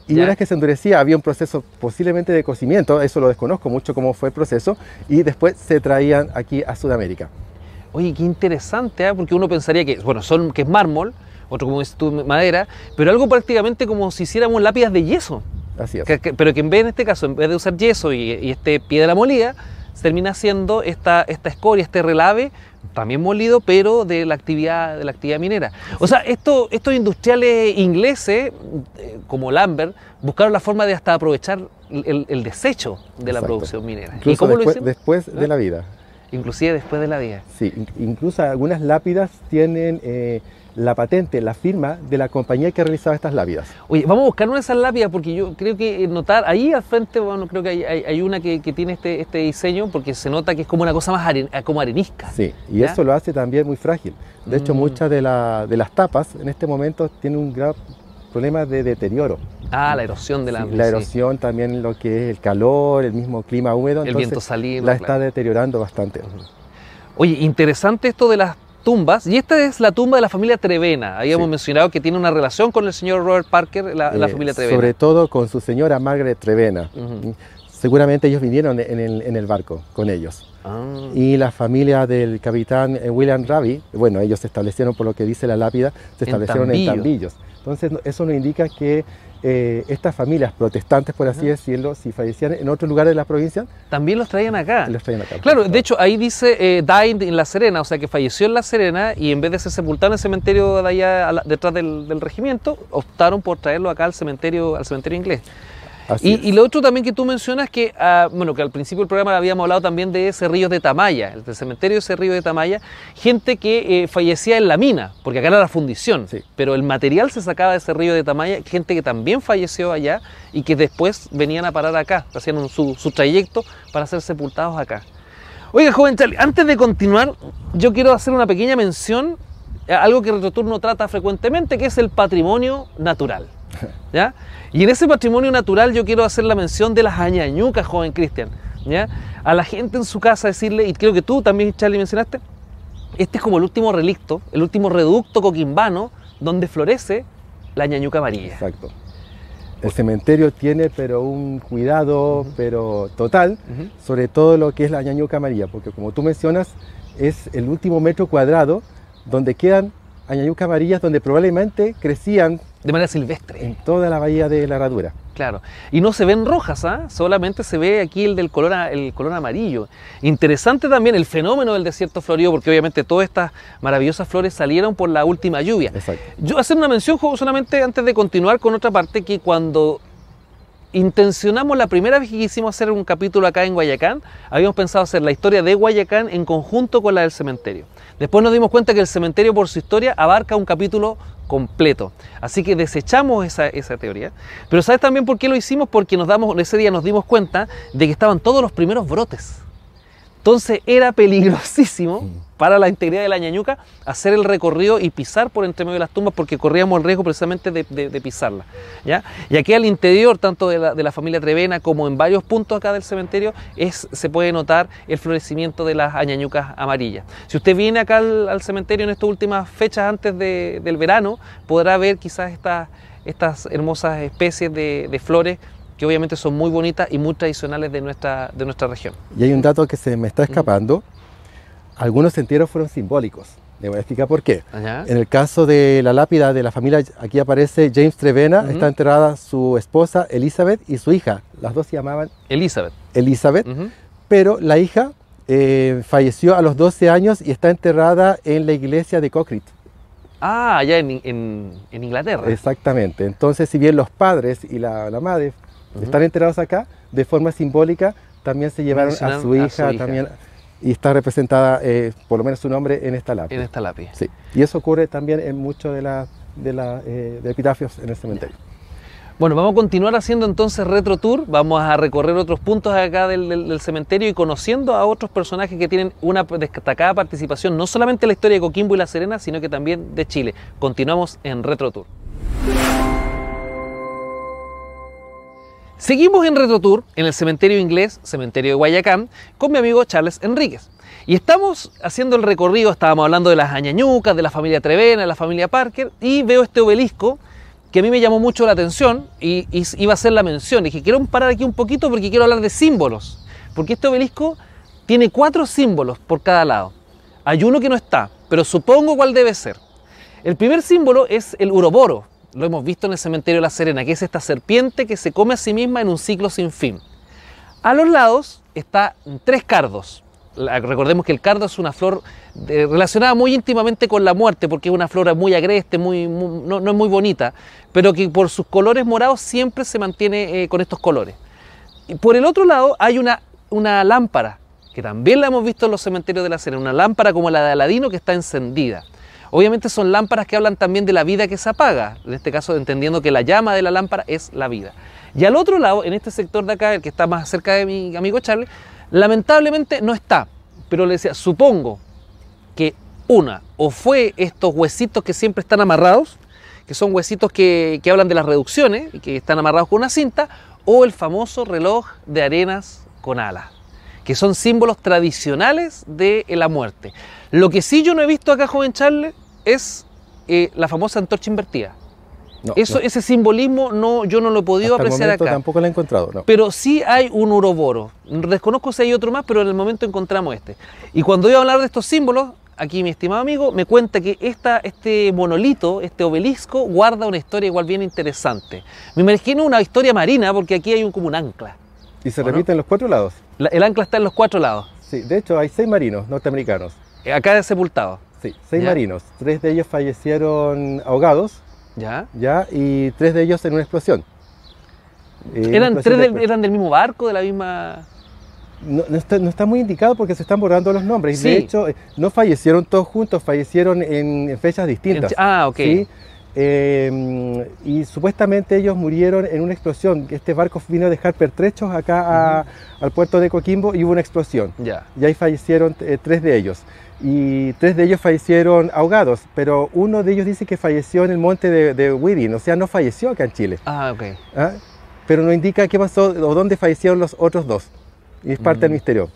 Y una vez que se endurecía, había un proceso posiblemente de cocimiento, eso lo desconozco mucho cómo fue el proceso, y después se traían aquí a Sudamérica. Oye, qué interesante, ¿ah? porque uno pensaría que, bueno, son, que es mármol, otro como es madera, pero algo prácticamente como si hiciéramos lápidas de yeso. Así es. pero que en vez, en este caso, en vez de usar yeso y, y este piedra molida, termina siendo esta, esta escoria, este relave, también molido, pero de la actividad, de la actividad minera. O sea, estos industriales ingleses, eh, como Lambert, buscaron la forma de hasta aprovechar el, desecho de la producción minera. ¿Y cómo después, de la ¿Ah? vida. Inclusive después de la vida. Sí, incluso algunas lápidas tienen... Eh, la patente, la firma de la compañía que realizaba estas lápidas. Oye, vamos a buscar una de esas lápidas porque yo creo que notar ahí al frente, bueno, creo que hay, una que, tiene este, este diseño porque se nota que es como una cosa más eh, como arenisca. Sí, y eso lo hace también muy frágil. De hecho, mm. muchas de, las tapas en este momento tienen un gran problema de deterioro. Ah, la erosión de la La erosión también lo que es el calor, el mismo clima húmedo. El viento salido. La está deteriorando bastante. Oye, interesante esto de las tumbas, y esta es la tumba de la familia Trevena. Habíamos mencionado que tiene una relación con el señor Robert Parker, la, eh, familia Trevena. Sobre todo con su señora Margaret Trevena. Mm, seguramente ellos vinieron en el, barco con ellos. Ah. Y la familia del capitán eh, William Ravi, bueno, ellos se establecieron, por lo que dice la lápida, se establecieron en Tambillos. Entonces, eso nos indica que eh, estas familias protestantes, por así decirlo, si fallecían en otros lugares de la provincia. También los traían acá. acá. Claro, de hecho ahí dice eh, died en La Serena, o sea que falleció en La Serena y en vez de ser sepultado en el cementerio allá detrás del, del, regimiento, optaron por traerlo acá al cementerio, al cementerio inglés. Y, lo otro también que tú mencionas, que ah, que al principio del programa habíamos hablado también de ese río de Tamaya, el cementerio de río de Tamaya, gente que eh, fallecía en la mina, porque acá era la fundición, pero el material se sacaba de ese río de Tamaya, gente que también falleció allá y que después venían a parar acá, hacían su, su trayecto para ser sepultados acá. Oiga, joven Charlie, antes de continuar, yo quiero hacer una pequeña mención a algo que Retroturno trata frecuentemente, que es el patrimonio natural. (laughs) ¿ya? Y en ese patrimonio natural yo quiero hacer la mención de las añañucas, joven Cristian. ¿ya? A la gente en su casa decirle, y creo que tú también, Charlie, mencionaste, este es como el último relicto, el último reducto coquimbano donde florece la ñañuca amarilla. Exacto. El cementerio tiene pero un cuidado pero total sobre todo lo que es la ñañuca amarilla, porque como tú mencionas, es el último metro cuadrado donde quedan añañucas amarillas donde probablemente crecían de manera silvestre. En toda la bahía de la Aradura. Claro. Y no se ven rojas, ¿ah? solamente se ve aquí el del color, el color amarillo. Interesante también el fenómeno del desierto florido, porque obviamente todas estas maravillosas flores salieron por la última lluvia. Exacto. Yo hacer una mención solamente antes de continuar con otra parte, que cuando intencionamos la primera vez que quisimos hacer un capítulo acá en Guayacán, habíamos pensado hacer la historia de Guayacán en conjunto con la del cementerio. Después nos dimos cuenta que el cementerio por su historia abarca un capítulo completo. Así que desechamos esa, teoría. Pero ¿sabes también por qué lo hicimos? Porque nos damos, ese día nos dimos cuenta de que estaban todos los primeros brotes. Entonces era peligrosísimo para la integridad de la ñañuca, hacer el recorrido y pisar por entre medio de las tumbas porque corríamos el riesgo precisamente de, pisarla. ¿ya? Y aquí al interior, tanto de la, familia Trevena como en varios puntos acá del cementerio, es, se puede notar el florecimiento de las ñañucas amarillas. Si usted viene acá al, cementerio en estas últimas fechas antes del verano, podrá ver quizás estas, estas hermosas especies de flores que obviamente son muy bonitas y muy tradicionales de nuestra, de nuestra región. Y hay un dato que se me está escapando, algunos entierros fueron simbólicos. Le voy a explicar por qué. En el caso de la lápida de la familia, aquí aparece James Trevena, está enterrada su esposa Elizabeth y su hija. Las dos se llamaban Elizabeth. Elizabeth, pero la hija eh, falleció a los 12 años y está enterrada en la iglesia de Cochrit. Ah, allá en, Inglaterra. Exactamente. Entonces, si bien los padres y la, madre están enterrados acá, de forma simbólica también se llevaron a su, hija, y está representada, eh, por lo menos su nombre, en esta lápiz. En esta lápiz. Sí. Y eso ocurre también en muchos de, la, de, la, eh, epitafios en el cementerio. Bueno, vamos a continuar haciendo entonces retro tour, vamos a recorrer otros puntos acá del, cementerio y conociendo a otros personajes que tienen una destacada participación, no solamente en la historia de Coquimbo y La Serena, sino que también de Chile. Continuamos en retro tour. Seguimos en Tour en el cementerio inglés, cementerio de Guayacán, con mi amigo Charles Enríquez. Y estamos haciendo el recorrido, estábamos hablando de las añañucas, de la familia Trevena, de la familia Parker, y veo este obelisco que a mí me llamó mucho la atención y, iba a hacer la mención. Y dije, quiero parar aquí un poquito porque quiero hablar de símbolos. Porque este obelisco tiene cuatro símbolos por cada lado. Hay uno que no está, pero supongo cuál debe ser. El primer símbolo es el uroboro, lo hemos visto en el cementerio de La Serena, que es esta serpiente que se come a sí misma en un ciclo sin fin. A los lados están tres cardos. Recordemos que el cardo es una flor eh, relacionada muy íntimamente con la muerte, porque es una flor muy agreste, muy, no, es muy bonita, pero que por sus colores morados siempre se mantiene eh, con estos colores. Y por el otro lado hay una lámpara, que también la hemos visto en los cementerios de la Serena, una lámpara como la de Aladino que está encendida. Obviamente son lámparas que hablan también de la vida que se apaga, en este caso entendiendo que la llama de la lámpara es la vida. Y al otro lado, en este sector de acá, el que está más cerca de mi amigo Charlie, lamentablemente no está, pero le decía, supongo que una, o fue estos huesitos que siempre están amarrados, que son huesitos que, que hablan de las reducciones y que están amarrados con una cinta, o el famoso reloj de arenas con alas que son símbolos tradicionales de la muerte. Lo que sí yo no he visto acá, joven Charles, es eh, la famosa antorcha invertida. Eso, Ese simbolismo no, yo no lo he podido apreciar acá. Tampoco lo he encontrado. Pero sí hay un uroboro. Desconozco si hay otro más, pero en el momento encontramos este. Y cuando voy a hablar de estos símbolos, aquí mi estimado amigo me cuenta que esta, este monolito, este obelisco, guarda una historia igual bien interesante. Me imagino una historia marina, porque aquí hay un, como un ancla. ¿Y se repite en los cuatro lados? el ancla está en los cuatro lados. Sí, de hecho hay seis marinos norteamericanos. Eh, acá sepultado. Sí, seis marinos. Tres de ellos fallecieron ahogados. Ya. Ya, y tres de ellos en una explosión. Eh, ¿Eran, tres del, mismo barco, de la misma...? No, está, muy indicado porque se están borrando los nombres. Sí. De hecho, eh, no fallecieron todos juntos, fallecieron en, fechas distintas. ah, ok. ¿sí? Eh, y supuestamente ellos murieron en una explosión. Este barco vino a dejar pertrechos acá al puerto de Coquimbo y hubo una explosión. Ya. Y ahí fallecieron eh, tres de ellos. Y tres de ellos fallecieron ahogados, pero uno de ellos dice que falleció en el monte de, de o sea, no falleció acá en Chile. Ah, ok. ¿Ah? Pero no indica qué pasó o dónde fallecieron los otros dos. Y es parte del mm. misterio.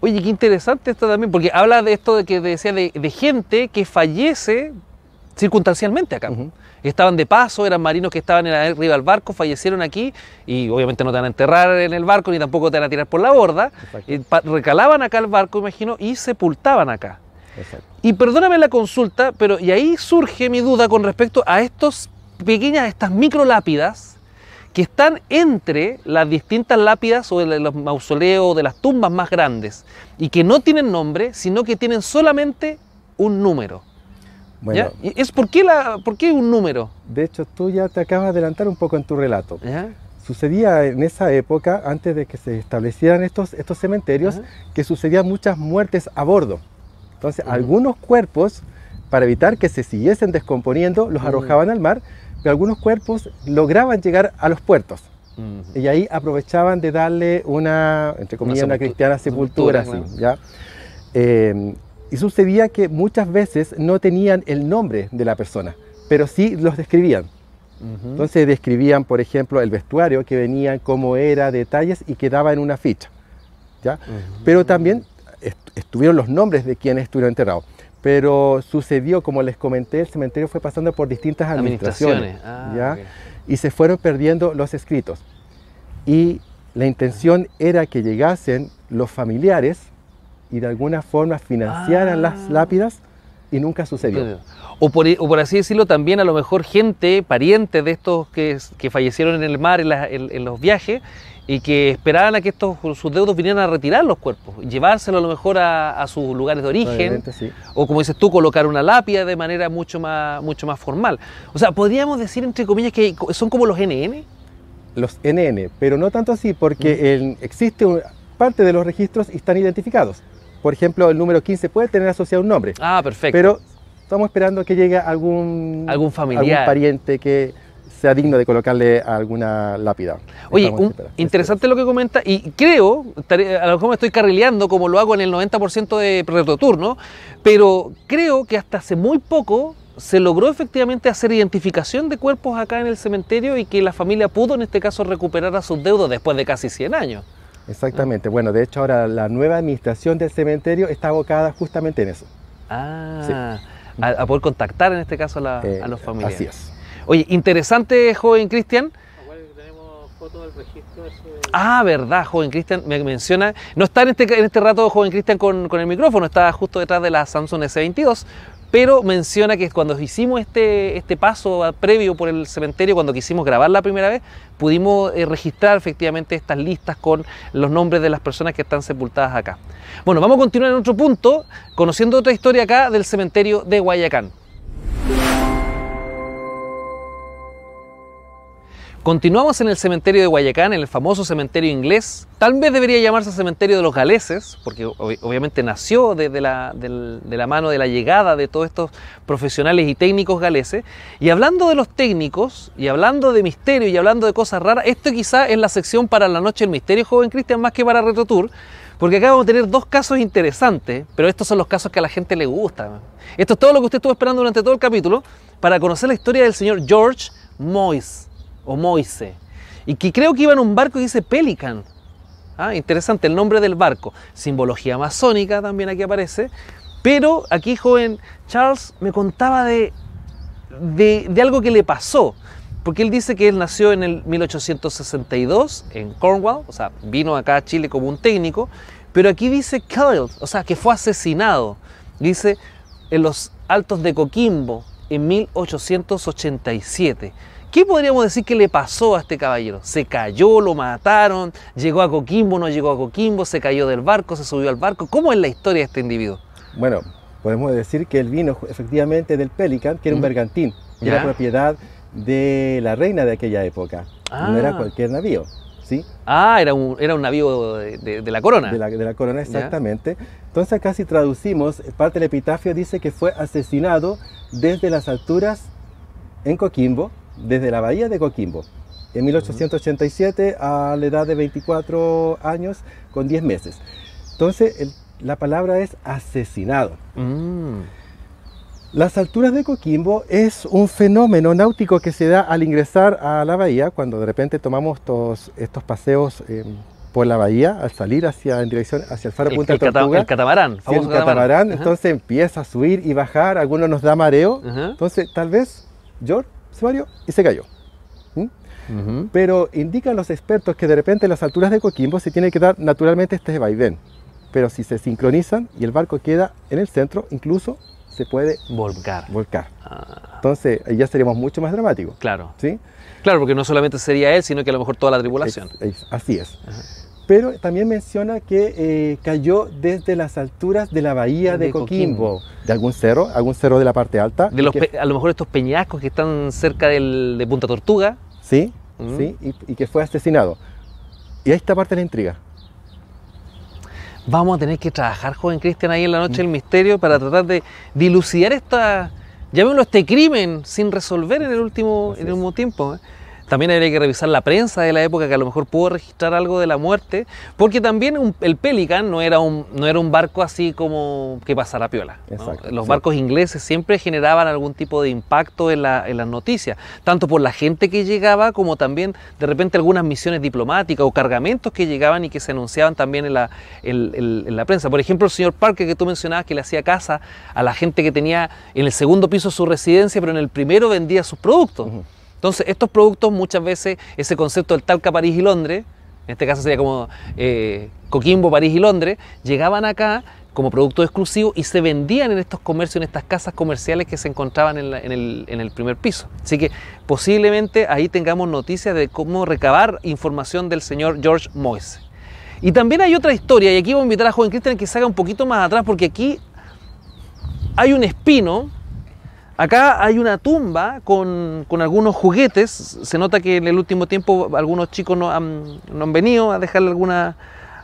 Oye, qué interesante esto también, porque habla de esto de que decía de, de gente que fallece circunstancialmente acá. Estaban de paso, eran marinos que estaban arriba del barco, fallecieron aquí y obviamente no te van a enterrar en el barco ni tampoco te van a tirar por la borda. recalaban acá el barco, imagino, y sepultaban acá. Y perdóname la consulta, pero y ahí surge mi duda con respecto a estos pequeñas, estas micro lápidas que están entre las distintas lápidas o los mausoleos de las tumbas más grandes y que no tienen nombre, sino que tienen solamente un número. ¿Es por qué, la, por un número? De hecho, tú ya te acabas de adelantar un poco en tu relato. Sucedía en esa época, antes de que se establecieran estos, estos cementerios, que sucedían muchas muertes a bordo. Entonces, algunos cuerpos, para evitar que se siguiesen descomponiendo, los arrojaban al mar, pero algunos cuerpos lograban llegar a los puertos. Y ahí aprovechaban de darle una, entre comillas, una, cristiana sepultura. ¿ya? Eh, y sucedía que muchas veces no tenían el nombre de la persona, pero sí los describían. Entonces describían, por ejemplo, el vestuario que venían, cómo era, detalles y quedaba en una ficha. ¿ya? Pero también estuvieron los nombres de quienes estuvieron enterrados. Pero sucedió, como les comenté, el cementerio fue pasando por distintas administraciones, ah, y se fueron perdiendo los escritos. Y la intención era que llegasen los familiares y de alguna forma financiaran ah. las lápidas y nunca sucedió. O por, así decirlo, también a lo mejor gente, parientes de estos que, fallecieron en el mar, en, los viajes, y que esperaban a que estos, sus deudos vinieran a retirar los cuerpos, llevárselos a lo mejor a, sus lugares de origen, o como dices tú, colocar una lápida de manera mucho más, mucho más formal. O sea, podríamos decir, entre comillas, que son como los NN. Los NN, pero no tanto así, porque mm. existe parte de los registros y están identificados. Por ejemplo, el número 15 puede tener asociado un nombre. Ah, perfecto. Pero estamos esperando que llegue algún, algún familiar, algún pariente que sea digno de colocarle alguna lápida. Oye, interesante lo que comenta y creo, a lo mejor me estoy carrileando como lo hago en el 90% de turno, pero creo que hasta hace muy poco se logró efectivamente hacer identificación de cuerpos acá en el cementerio y que la familia pudo en este caso recuperar a sus deudos después de casi 100 años. Exactamente. Bueno, de hecho ahora la nueva administración del cementerio está abocada justamente en eso. Ah, a, poder contactar en este caso a, eh, los familiares. Así es. Oye, interesante, joven Cristian. Del registro Ah, verdad, joven Cristian, me menciona. No está en este, en este rato, joven Cristian, con, con, el micrófono, está justo detrás de la Samsung S22, pero menciona que cuando hicimos este, este paso previo por el cementerio, cuando quisimos grabar la primera vez, pudimos eh, registrar efectivamente estas listas con los nombres de las personas que están sepultadas acá. Bueno, vamos a continuar en otro punto, conociendo otra historia acá del cementerio de Guayacán. Continuamos en el cementerio de Guayacán, en el famoso cementerio inglés. Tal vez debería llamarse cementerio de los galeses, porque obviamente nació de, la, mano de la llegada de todos estos profesionales y técnicos galeses. Y hablando de los técnicos, y hablando de misterio, y hablando de cosas raras, esto quizá es la sección para la noche del misterio, joven Cristian, más que para Retro Tour, porque acá vamos a tener dos casos interesantes, pero estos son los casos que a la gente le gustan. Esto es todo lo que usted estuvo esperando durante todo el capítulo para conocer la historia del señor George Moyes o Moise, y que creo que iba en un barco que dice Pelican. Ah, interesante el nombre del barco, simbología masónica también aquí aparece, pero aquí joven Charles me contaba de, de, algo que le pasó, porque él dice que él nació en el 1862 en Cornwall, o sea, vino acá a Chile como un técnico, pero aquí dice killed, o sea, que fue asesinado. Dice en los altos de Coquimbo en 1887. ¿Qué podríamos decir que le pasó a este caballero? Se cayó, lo mataron, llegó a Coquimbo, no llegó a Coquimbo, se cayó del barco, se subió al barco. ¿Cómo es la historia de este individuo? Bueno, podemos decir que él vino efectivamente del Pelican, que era un bergantín, era propiedad de la reina de aquella época. No era ah. cualquier navío. ¿Sí? Ah, era un, era un navío de, la corona. De la, corona, exactamente. Entonces casi traducimos, parte del epitafio dice que fue asesinado desde las alturas en Coquimbo, desde la bahía de Coquimbo, en 1887 a la edad de 24 años con 10 meses. Entonces, la palabra es asesinado. Mm. Las alturas de Coquimbo es un fenómeno náutico que se da al ingresar a la bahía, cuando de repente tomamos estos, estos paseos em, por la bahía, al salir hacia, en dirección hacia el faro Punta el Tortuga. el catamarán. Sí, el catamarán, entonces empieza a subir y bajar, algunos nos da mareo. Entonces, tal vez, George, y se cayó. Pero indican los expertos que de repente en las alturas de Coquimbo se tiene que dar naturalmente este vaivén. Pero si se sincronizan y el barco queda en el centro, incluso se puede volcar. volcar. Ah. Entonces ya seríamos mucho más dramáticos. Claro. ¿sí? Claro, porque no solamente sería él, sino que a lo mejor toda la tribulación. así es pero también menciona que eh, cayó desde las alturas de la bahía de, Coquimbo. de algún cerro, algún cerro de la parte alta. De a lo mejor estos peñascos que están cerca de Punta Tortuga. Sí, mm. sí, y, que fue asesinado. Y ahí está parte de la intriga. Vamos a tener que trabajar, joven Cristian, ahí en la noche del misterio para tratar de dilucidar esta, llamémoslo, este crimen sin resolver en el último, en el último tiempo. ¿eh? También habría que revisar la prensa de la época que a lo mejor pudo registrar algo de la muerte, porque también el Pelican no era, un, no era un barco así como que pasara piola. Los barcos ingleses siempre generaban algún tipo de impacto en, la, en las noticias, tanto por la gente que llegaba como también de repente algunas misiones diplomáticas o cargamentos que llegaban y que se anunciaban también en la, en, la prensa. Por ejemplo, el señor Parker que tú mencionabas que le hacía casa a la gente que tenía en el segundo piso su residencia, pero en el primero vendía sus productos. Entonces, estos productos muchas veces, ese concepto del Talca, París y Londres, en este caso sería como eh, Coquimbo, París y Londres, llegaban acá como producto exclusivo y se vendían en estos comercios, en estas casas comerciales que se encontraban en, el, primer piso. Así que posiblemente ahí tengamos noticias de cómo recabar información del señor George Moise. Y también hay otra historia, y aquí voy a invitar a Joven Cristian que se un poquito más atrás, porque aquí hay un espino Acá hay una tumba con, algunos juguetes. Se nota que en el último tiempo algunos chicos no han, venido a dejarle alguna,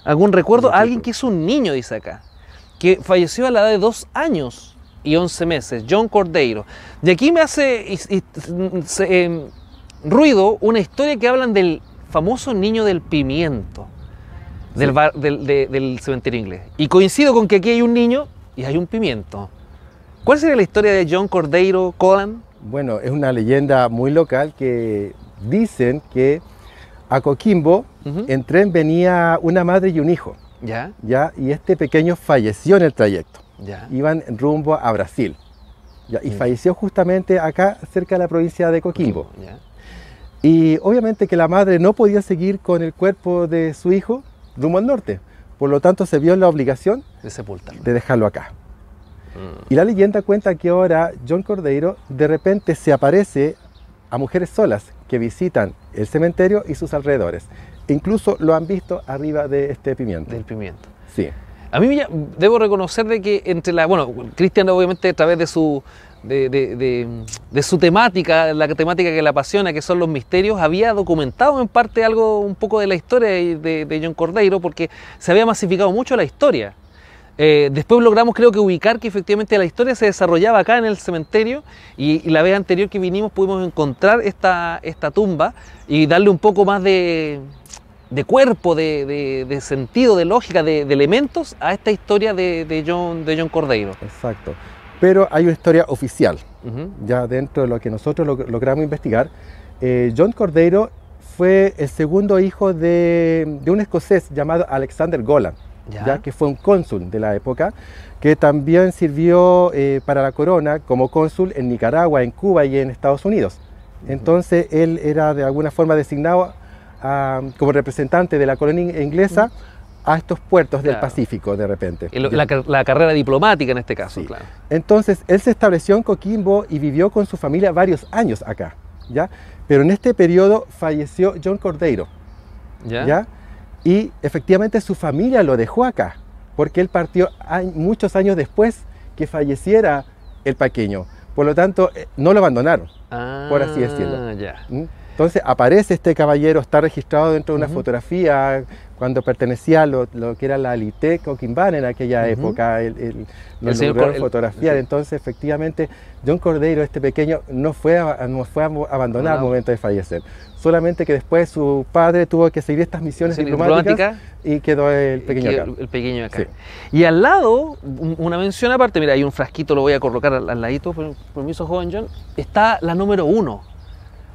algún recuerdo alguien que es un niño, dice acá, que falleció a la edad de dos años y once meses, John Cordeiro. De aquí me hace eh, ruido una historia que hablan del famoso niño del pimiento del, del cementerio inglés. Y coincido con que aquí hay un niño y hay un pimiento. ¿Cuál sería la historia de John Cordeiro Colan? Bueno, es una leyenda muy local que dicen que a Coquimbo en tren venía una madre y un hijo. Ya. Ya, y este pequeño falleció en el trayecto. Ya. Iban rumbo a Brasil. y mm. falleció justamente acá, cerca de la provincia de Coquimbo. Ya. Y obviamente que la madre no podía seguir con el cuerpo de su hijo rumbo al norte. Por lo tanto, se vio en la obligación de sepultarlo. De dejarlo acá. Y la leyenda cuenta que ahora John Cordeiro de repente se aparece a mujeres solas que visitan el cementerio y sus alrededores. E incluso lo han visto arriba de este pimiento. Del pimiento. Sí. A mí debo reconocer de que entre la... Bueno, Cristian obviamente a través de su, de, de, su temática, la temática que le apasiona, que son los misterios, había documentado en parte algo un poco de la historia de, John Cordeiro, porque se había masificado mucho la historia. Eh, después logramos creo que ubicar que efectivamente la historia se desarrollaba acá en el cementerio y, la vez anterior que vinimos pudimos encontrar esta, esta tumba y darle un poco más de, cuerpo, de, sentido, de lógica, de, elementos a esta historia de, John, de John Cordeiro. Exacto. Pero hay una historia oficial, ya dentro de lo que nosotros logramos investigar. Eh, John Cordeiro fue el segundo hijo de, un escocés llamado Alexander Golan ya. que fue un cónsul de la época, que también sirvió eh, para la corona como cónsul en Nicaragua, en Cuba y en Estados Unidos. Entonces él era de alguna forma designado como representante de la corona inglesa. a estos puertos del Pacífico de repente. La, carrera diplomática en este caso, claro. Entonces, él se estableció en Coquimbo y vivió con su familia varios años acá, ¿ya? Pero en este periodo falleció John Cordeiro, ¿ya? Y efectivamente su familia lo dejó acá, porque él partió muchos años después que falleciera el pequeño. Por lo tanto, eh, no lo abandonaron, por así ah, decirlo. ¿Mm? Entonces aparece este caballero, está registrado dentro de una fotografía cuando pertenecía a lo, que era la Alitec o en aquella época, el, el, lo fotografiar. Entonces, efectivamente, John Cordero, este pequeño, no fue, no fue abandonado al momento de fallecer solamente que después su padre tuvo que seguir estas misiones diplomáticas y quedó el pequeño acá. Y al lado, una mención aparte, mira, hay un frasquito, lo voy a colocar al, ladito, permiso joven John, está la número uno.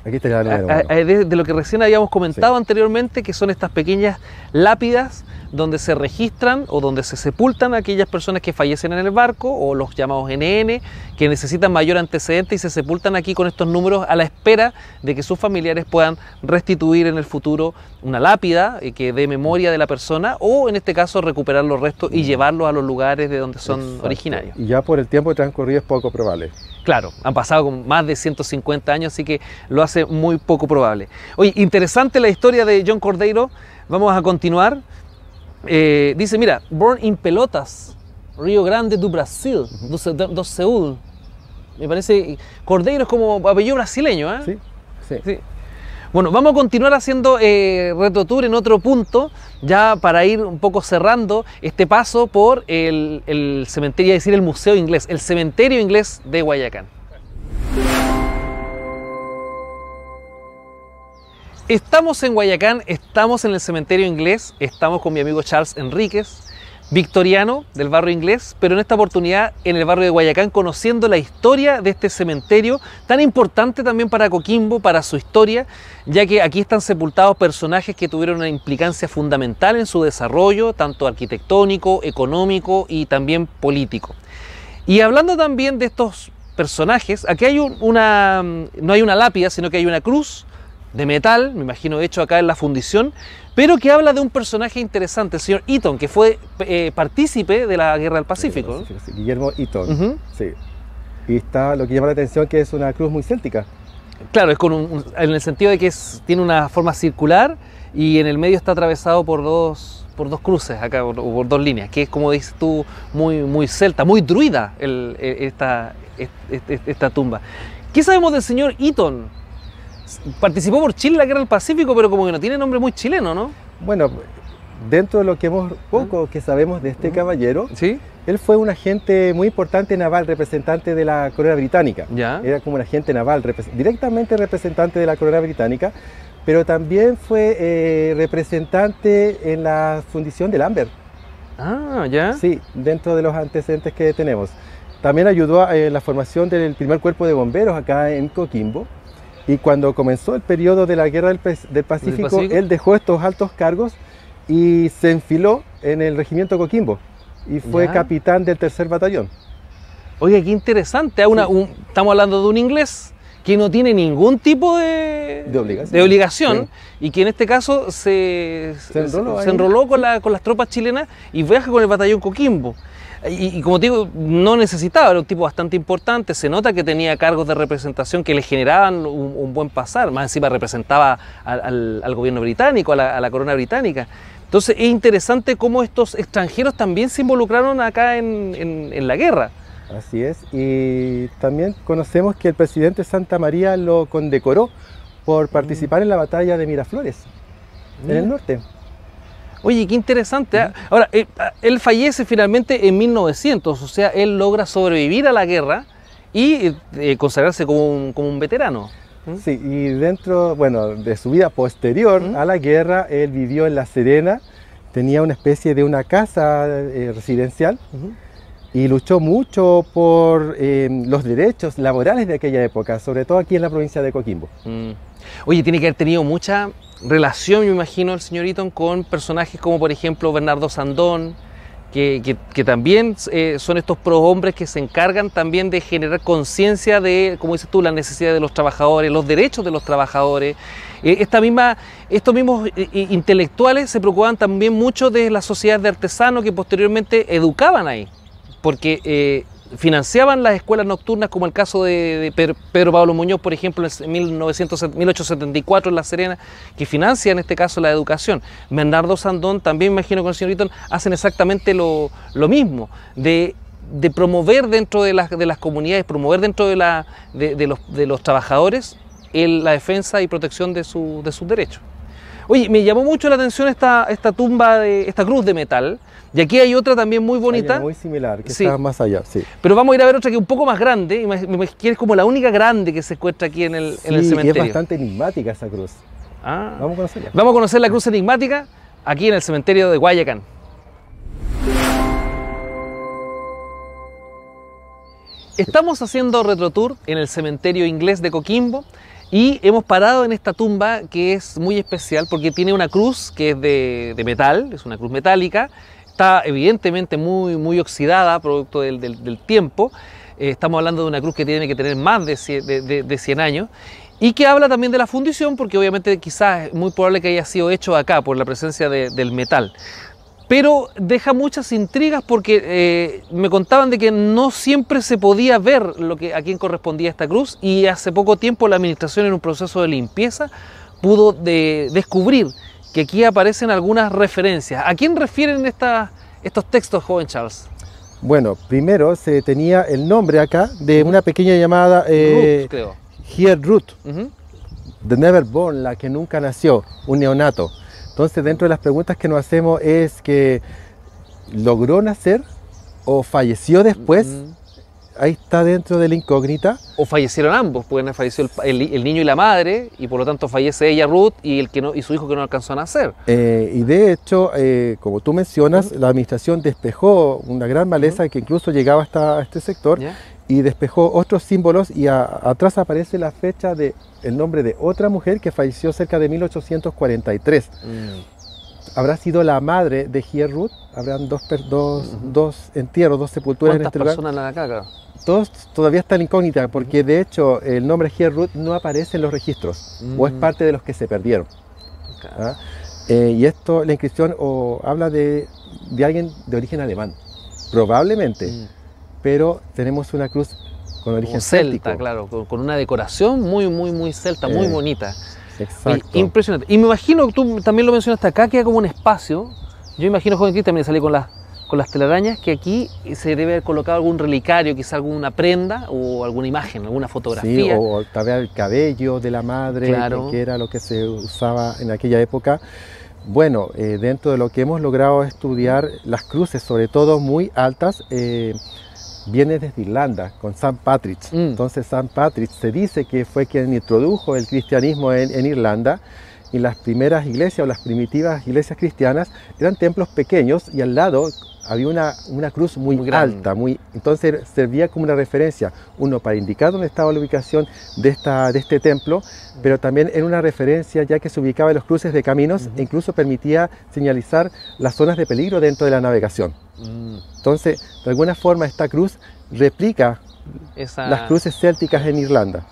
Aquí está la número de, lo que recién habíamos comentado anteriormente, que son estas pequeñas lápidas donde se registran o donde se sepultan aquellas personas que fallecen en el barco o los llamados NN, que necesitan mayor antecedente y se sepultan aquí con estos números a la espera de que sus familiares puedan restituir en el futuro una lápida eh, que dé memoria de la persona o en este caso recuperar los restos y mm. llevarlos a los lugares de donde son originarios. Y ya por el tiempo transcurrido es poco probable. Claro, han pasado más de 150 años, así que lo hace muy poco probable. Oye, interesante la historia de John Cordeiro. Vamos a continuar. Eh, dice, mira, born in Pelotas, Río Grande do Brasil, do, Seúl. Me parece, Cordeiro es como apellido brasileño, ¿eh? Sí, sí. Bueno, vamos a continuar haciendo eh, en otro punto, ya para ir un poco cerrando este paso por el, el cementerio, decir, el Museo Inglés, el Cementerio Inglés de Guayacán. Estamos en Guayacán, estamos en el cementerio inglés, estamos con mi amigo Charles Enríquez, victoriano del barrio inglés, pero en esta oportunidad en el barrio de Guayacán conociendo la historia de este cementerio, tan importante también para Coquimbo, para su historia, ya que aquí están sepultados personajes que tuvieron una implicancia fundamental en su desarrollo, tanto arquitectónico, económico y también político. Y hablando también de estos personajes, aquí hay una, no hay una lápida, sino que hay una cruz de metal, me imagino hecho acá en la fundición, pero que habla de un personaje interesante, el señor Eaton, que fue eh, partícipe de la Guerra del Pacífico. Guillermo Eaton, sí. Y está lo que llama la atención que es una cruz muy céltica. Claro, es con en el sentido de que tiene una forma circular y en el medio está atravesado por dos, por dos cruces acá, o por dos líneas, que es como dices tú, muy, muy celta, muy druida e, e, e, esta tumba. ¿Qué sabemos del señor Eaton? participó por Chile en la Guerra del Pacífico, pero como que no tiene nombre muy chileno, ¿no? Bueno, dentro de lo que hemos poco que sabemos de este caballero, ¿Sí? él fue un agente muy importante naval, representante de la corona británica. Era como un agente naval, directamente representante de la corona británica, pero también fue eh, representante en la fundición del Amber. Ah, ya. Sí, dentro de los antecedentes que tenemos. También ayudó en la formación del primer cuerpo de bomberos acá en Coquimbo. Y cuando comenzó el periodo de la guerra del, Pacífico, él dejó estos altos cargos y se enfiló en el regimiento Coquimbo y fue capitán del tercer batallón. Oye, qué interesante. Ah, estamos hablando de un inglés que no tiene ningún tipo de, de obligación, y que en este caso se, se enroló, con, con, las tropas chilenas y viaja con el batallón Coquimbo. Y, como digo, no necesitaba, era un tipo bastante importante, se nota que tenía cargos de representación que le generaban un, buen pasar, más encima representaba al, gobierno británico, a la, corona británica. Entonces es interesante cómo estos extranjeros también se involucraron acá en, la guerra. Así es, y también conocemos que el presidente Santa María lo condecoró por mm. participar en la batalla de Miraflores, en el norte. Oye, qué interesante. ¿eh? Ahora, eh, él, fallece finalmente en 1900, o sea, él logra sobrevivir a la guerra y eh, consagrarse como un, como un veterano. ¿Mm? Sí, y dentro, bueno, de su vida posterior ¿Mm? a la guerra, él vivió en La Serena, tenía una especie de una casa residencial y luchó mucho por los derechos laborales de aquella época, sobre todo aquí en la provincia de Coquimbo. Mm. Oye, tiene que haber tenido mucha relación, me imagino, el señor Eaton con personajes como, por ejemplo, Bernardo Sandón, que, también eh, son estos prohombres que se encargan también de generar conciencia de, como dices tú, la necesidad de los trabajadores, los derechos de los trabajadores. Eh, esta misma, estos mismos eh, intelectuales se preocupaban también mucho de la sociedad de artesanos que posteriormente educaban ahí, porque financiaban las escuelas nocturnas, como el caso de, Pedro Pablo Muñoz, por ejemplo, en 1874 en La Serena, que financia en este caso la educación. Bernardo Sandón, también imagino con el señor hacen exactamente lo, mismo, de, promover dentro de las, comunidades, promover dentro de, los, trabajadores la defensa y protección de sus derechos. Oye, me llamó mucho la atención esta, esta tumba, de esta cruz de metal. Y aquí hay otra también muy bonita. muy similar, que está más allá, sí. Pero vamos a ir a ver otra que es un poco más grande, que es como la única grande que se encuentra aquí en el, cementerio. Y es bastante enigmática esa cruz. Ah. Vamos a conocerla. Vamos a conocer la cruz enigmática aquí en el cementerio de Guayacán. Estamos haciendo Retro Tour en el cementerio inglés de Coquimbo y hemos parado en esta tumba que es muy especial porque tiene una cruz que es de, metal, es una cruz metálica, está evidentemente muy, muy oxidada, producto del, tiempo. Eh, estamos hablando de una cruz que tiene que tener más de 100, años y que habla también de la fundición, porque obviamente quizás es muy probable que haya sido hecho acá por la presencia del metal pero deja muchas intrigas porque eh, me contaban de que no siempre se podía ver lo que, a quién correspondía esta cruz y hace poco tiempo la administración en un proceso de limpieza pudo descubrir que aquí aparecen algunas referencias. ¿A quién refieren estas estos textos, joven Charles? Bueno, primero se tenía el nombre acá de una pequeña llamada eh, Ruth, creo. Here Root, The Never Born, la que nunca nació, un neonato. Entonces, dentro de las preguntas que nos hacemos es que logró nacer o falleció después. Mm. Ahí está dentro de la incógnita. O fallecieron ambos, porque falleció el, niño y la madre, y por lo tanto fallece ella, Ruth, y, el que y su hijo que no alcanzó a nacer. Eh, y de hecho, eh, como tú mencionas, la administración despejó una gran maleza que incluso llegaba hasta este sector y despejó otros símbolos y atrás aparece la fecha de el nombre de otra mujer que falleció cerca de 1843. Mm. Habrá sido la madre de Hierrut, habrán dos, dos, entierros, dos sepulturas en este lugar. Todos todavía están incógnitas porque de hecho el nombre Hierrut no aparece en los registros o es mm. parte de los que se perdieron. ¿ah? Eh, y esto, la inscripción habla de, de, alguien de origen alemán, probablemente mm pero tenemos una cruz con origen celta, claro, con una decoración muy, muy, muy celta, muy eh, bonita. Exacto. impresionante. Y me imagino, tú también lo mencionaste acá, que hay como un espacio. Yo imagino, joven que también salí con las, con las telarañas, que aquí se debe haber colocado algún relicario, quizá alguna prenda o alguna imagen, alguna fotografía. Sí, o tal vez el cabello de la madre, que era lo que se usaba en aquella época. Bueno, eh, dentro de lo que hemos logrado estudiar, las cruces, sobre todo muy altas, eh, viene desde Irlanda con San Patrick. Mm. Entonces San Patrick se dice que fue quien introdujo el cristianismo en Irlanda y las primeras iglesias o las primitivas iglesias cristianas eran templos pequeños y al lado había una, cruz muy, alta, muy, entonces servía como una referencia, uno para indicar dónde estaba la ubicación de, esta, de este templo, pero también era una referencia ya que se ubicaba en los cruces de caminos e incluso permitía señalizar las zonas de peligro dentro de la navegación. Mm. Entonces, de alguna forma esta cruz replica las cruces célticas en Irlanda.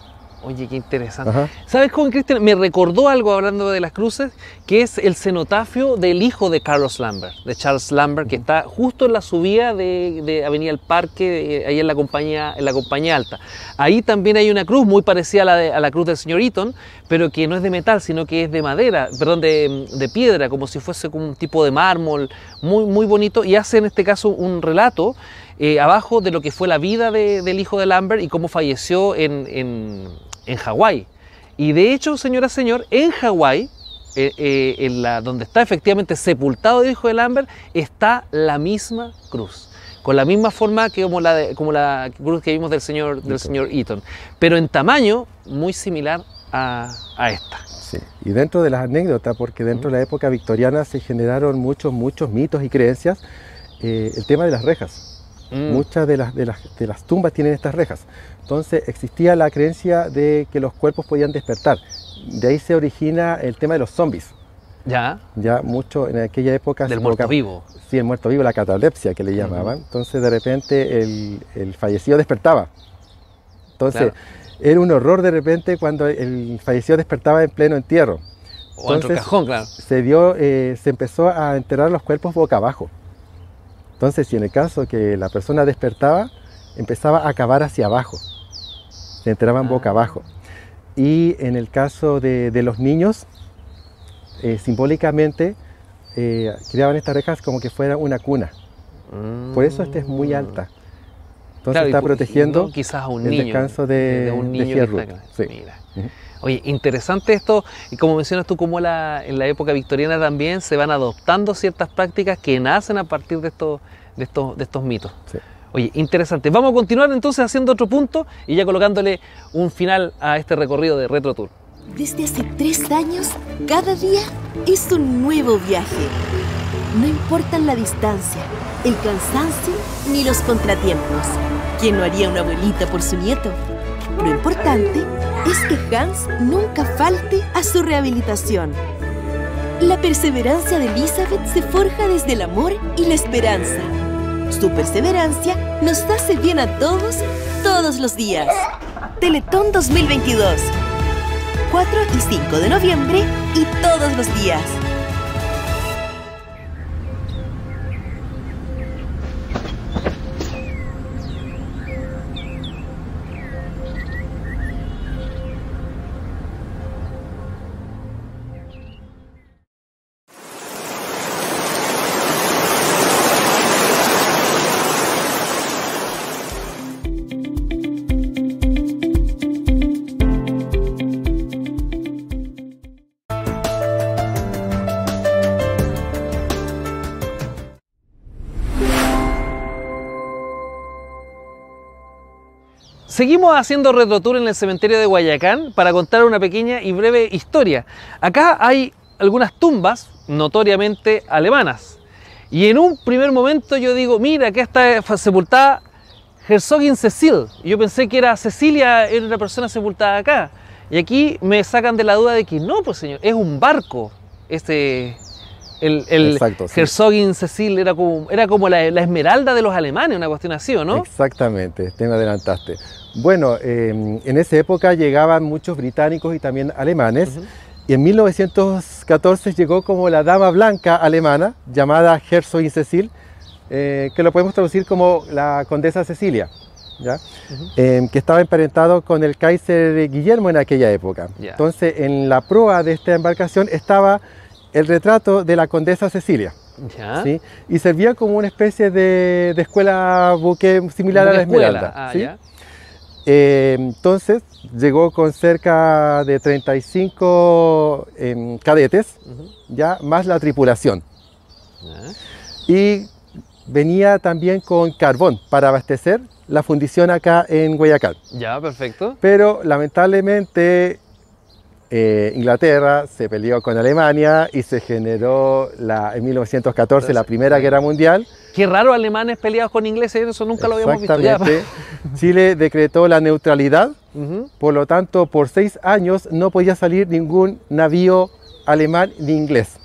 Oye, qué interesante. ¿Sabes cómo, Cristian? Me recordó algo hablando de las cruces, que es el cenotafio del hijo de Carlos Lambert, de Charles Lambert, que está justo en la subida de, Avenida El Parque, ahí en la, compañía, en la Compañía Alta. Ahí también hay una cruz muy parecida a la, cruz del señor Eaton, pero que no es de metal, sino que es de madera, perdón, de, piedra, como si fuese como un tipo de mármol, muy, muy bonito, y hace en este caso un relato. Eh, abajo de lo que fue la vida del hijo de Lambert y cómo falleció en, en Hawái. Y de hecho, señora, señor, en Hawái, eh, eh, donde está efectivamente sepultado el hijo de Lambert, está la misma cruz con la misma forma que como la, como la cruz que vimos del señor, del señor Eaton, pero en tamaño muy similar a, esta. Sí. Y dentro de las anécdotas, porque dentro de la época victoriana se generaron muchos, muchos mitos y creencias, eh, el tema de las rejas. Mm. Muchas de las, tumbas tienen estas rejas. Entonces existía la creencia de que los cuerpos podían despertar. De ahí se origina el tema de los zombies. Ya. Ya mucho en aquella época. Del muerto vivo. Sí, el muerto vivo, la catalepsia que le llamaban. Entonces de repente el, fallecido despertaba. Entonces era un horror de repente cuando el fallecido despertaba en pleno entierro. O Entonces, cajón, claro. Se, dio, eh, se empezó a enterrar los cuerpos boca abajo. Entonces, si en el caso que la persona despertaba, empezaba a cavar hacia abajo, se enteraban boca ah. abajo. Y en el caso de, los niños, eh, simbólicamente eh, creaban estas rejas como que fuera una cuna. Por eso esta es muy mm. alta. Entonces está protegiendo el descanso de, un niño Oye, interesante esto, y como mencionas tú, como en la época victoriana también se van adoptando ciertas prácticas que nacen a partir de estos, de estos, de estos mitos. Oye, interesante. Vamos a continuar entonces haciendo otro punto y ya colocándole un final a este recorrido de Retro Tour. Desde hace tres años, cada día es un nuevo viaje. No importan la distancia, el cansancio ni los contratiempos. ¿Quién no haría una abuelita por su nieto? Lo importante es que Hans nunca falte a su rehabilitación. La perseverancia de Elizabeth se forja desde el amor y la esperanza. Su perseverancia nos hace bien a todos, todos los días. Teletón 2022. 4 y 5 de noviembre y todos los días. Seguimos haciendo retrotour en el cementerio de Guayacán para contar una pequeña y breve historia. Acá hay algunas tumbas notoriamente alemanas. Y en un primer momento yo digo, mira, acá está sepultada Herzogin Cecil. Yo pensé que era Cecilia, era una persona sepultada acá. Y aquí me sacan de la duda de que no, pues señor, es un barco. Este, el, Herzogin Cecil era como, era como la, esmeralda de los alemanes, una cuestión así, ¿o no? Exactamente, te me adelantaste. Bueno, em, en esa época llegaban muchos británicos y también alemanes. Y en 1914 llegó como la dama blanca alemana, llamada Herzogin Cecil, eh, que lo podemos traducir como la condesa Cecilia, ¿ya? Em, que estaba emparentado con el Kaiser Guillermo en aquella época. Entonces, en la proa de esta embarcación estaba el retrato de la condesa Cecilia. ¿Ya? ¿sí? Y servía como una especie de, escuela buque similar a la escuela? Esmeralda. Ah, ¿sí? Eh, entonces llegó con cerca de 35 em, cadetes, ya más la tripulación. Y venía también con carbón para abastecer la fundición acá en Guayacal. Ya, perfecto. Pero lamentablemente eh, Inglaterra se peleó con Alemania y se generó en 1914 la Primera Guerra Mundial Qué raro alemanes peleados con ingleses, eso nunca lo habíamos visto. Exactamente. (laughs) Chile decretó la neutralidad, por lo tanto, por seis años no podía salir ningún navío alemán ni inglés.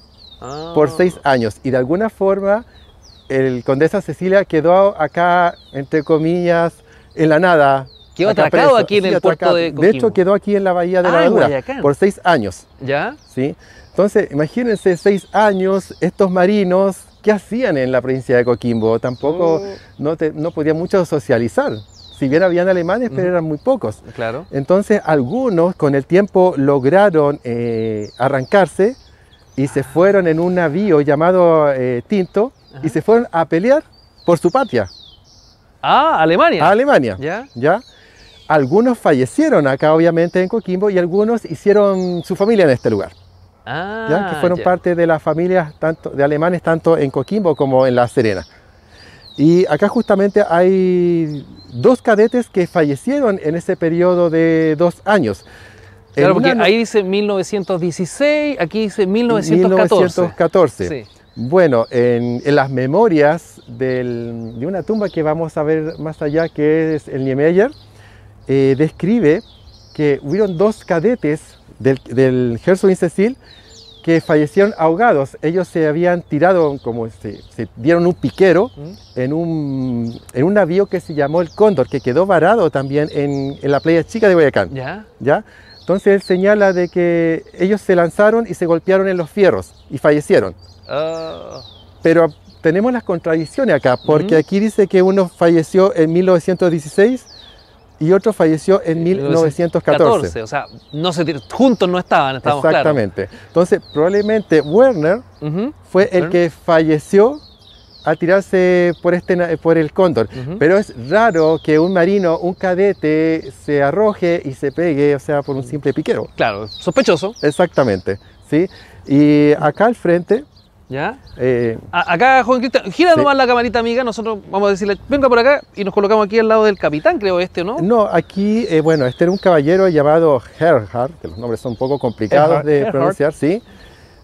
Ah. Por seis años. Y de alguna forma, el Condesa Cecilia quedó acá, entre comillas, en la nada. Quedó atracado aquí en el puerto de Coquimbo. De hecho, quedó aquí en la bahía de la Madura ah, por seis años. ¿Ya? Sí. Entonces, imagínense, seis años, estos marinos ¿qué hacían en la provincia de Coquimbo? Tampoco, oh. no, podían mucho socializar. Si bien habían alemanes, pero eran muy pocos. Claro. Entonces, algunos con el tiempo lograron eh, arrancarse y se fueron en un navío llamado eh, Tinto y se fueron a pelear por su patria. Ah, Alemania. A Alemania. Ya. Ya. Algunos fallecieron acá, obviamente, en Coquimbo y algunos hicieron su familia en este lugar que fueron ah, parte de las familias tanto, de alemanes tanto en Coquimbo como en La Serena. Y acá justamente hay dos cadetes que fallecieron en ese periodo de dos años. Claro, porque ahí dice 1916, aquí dice 1914. Bueno, en, las memorias de una tumba que vamos a ver más allá, que es el Niemeyer, eh, describe que hubieron dos cadetes del, del Herzog Cecil fallecieron ahogados. Ellos se habían tirado, como se, dieron un piquero en un, en un, navío que se llamó el Cóndor, que quedó varado también en, en la playa chica de Guayacán. ¿Ya? ¿Ya? Entonces él señala de que ellos se lanzaron y se golpearon en los fierros y fallecieron. Oh. Pero tenemos las contradicciones acá, porque aquí dice que uno falleció en 1916 y otro falleció en 1914. Eh, o sea, no se juntos no estaban, estábamos Exactamente. Entonces, probablemente Werner fue el que falleció al tirarse por, este, por el cóndor. Pero es raro que un marino, un cadete, se arroje y se pegue, o sea, por un simple piquero. Claro, sospechoso. Exactamente. ¿sí? Y acá al frente ¿Ya? Eh, acá, Juan Cristian, gira nomás la camarita amiga, nosotros vamos a decirle, venga por acá y nos colocamos aquí al lado del capitán, creo este, ¿no? No, aquí, eh, bueno, este era un caballero llamado Herhard, que los nombres son un poco complicados de pronunciar, sí.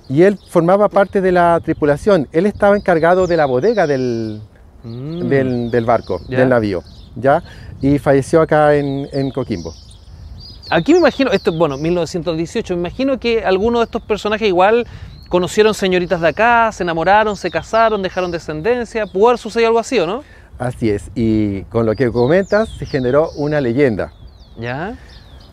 Y él formaba parte de la tripulación, él estaba encargado de la bodega del, mm. del, barco, del navío, ¿ya? Y falleció acá en, Coquimbo. Aquí me imagino, esto, bueno, 1918, me imagino que alguno de estos personajes igual conocieron señoritas de acá, se enamoraron, se casaron, dejaron descendencia, pudo haber sucedido algo así, ¿o no? Así es, y con lo que comentas se generó una leyenda. ¿Ya?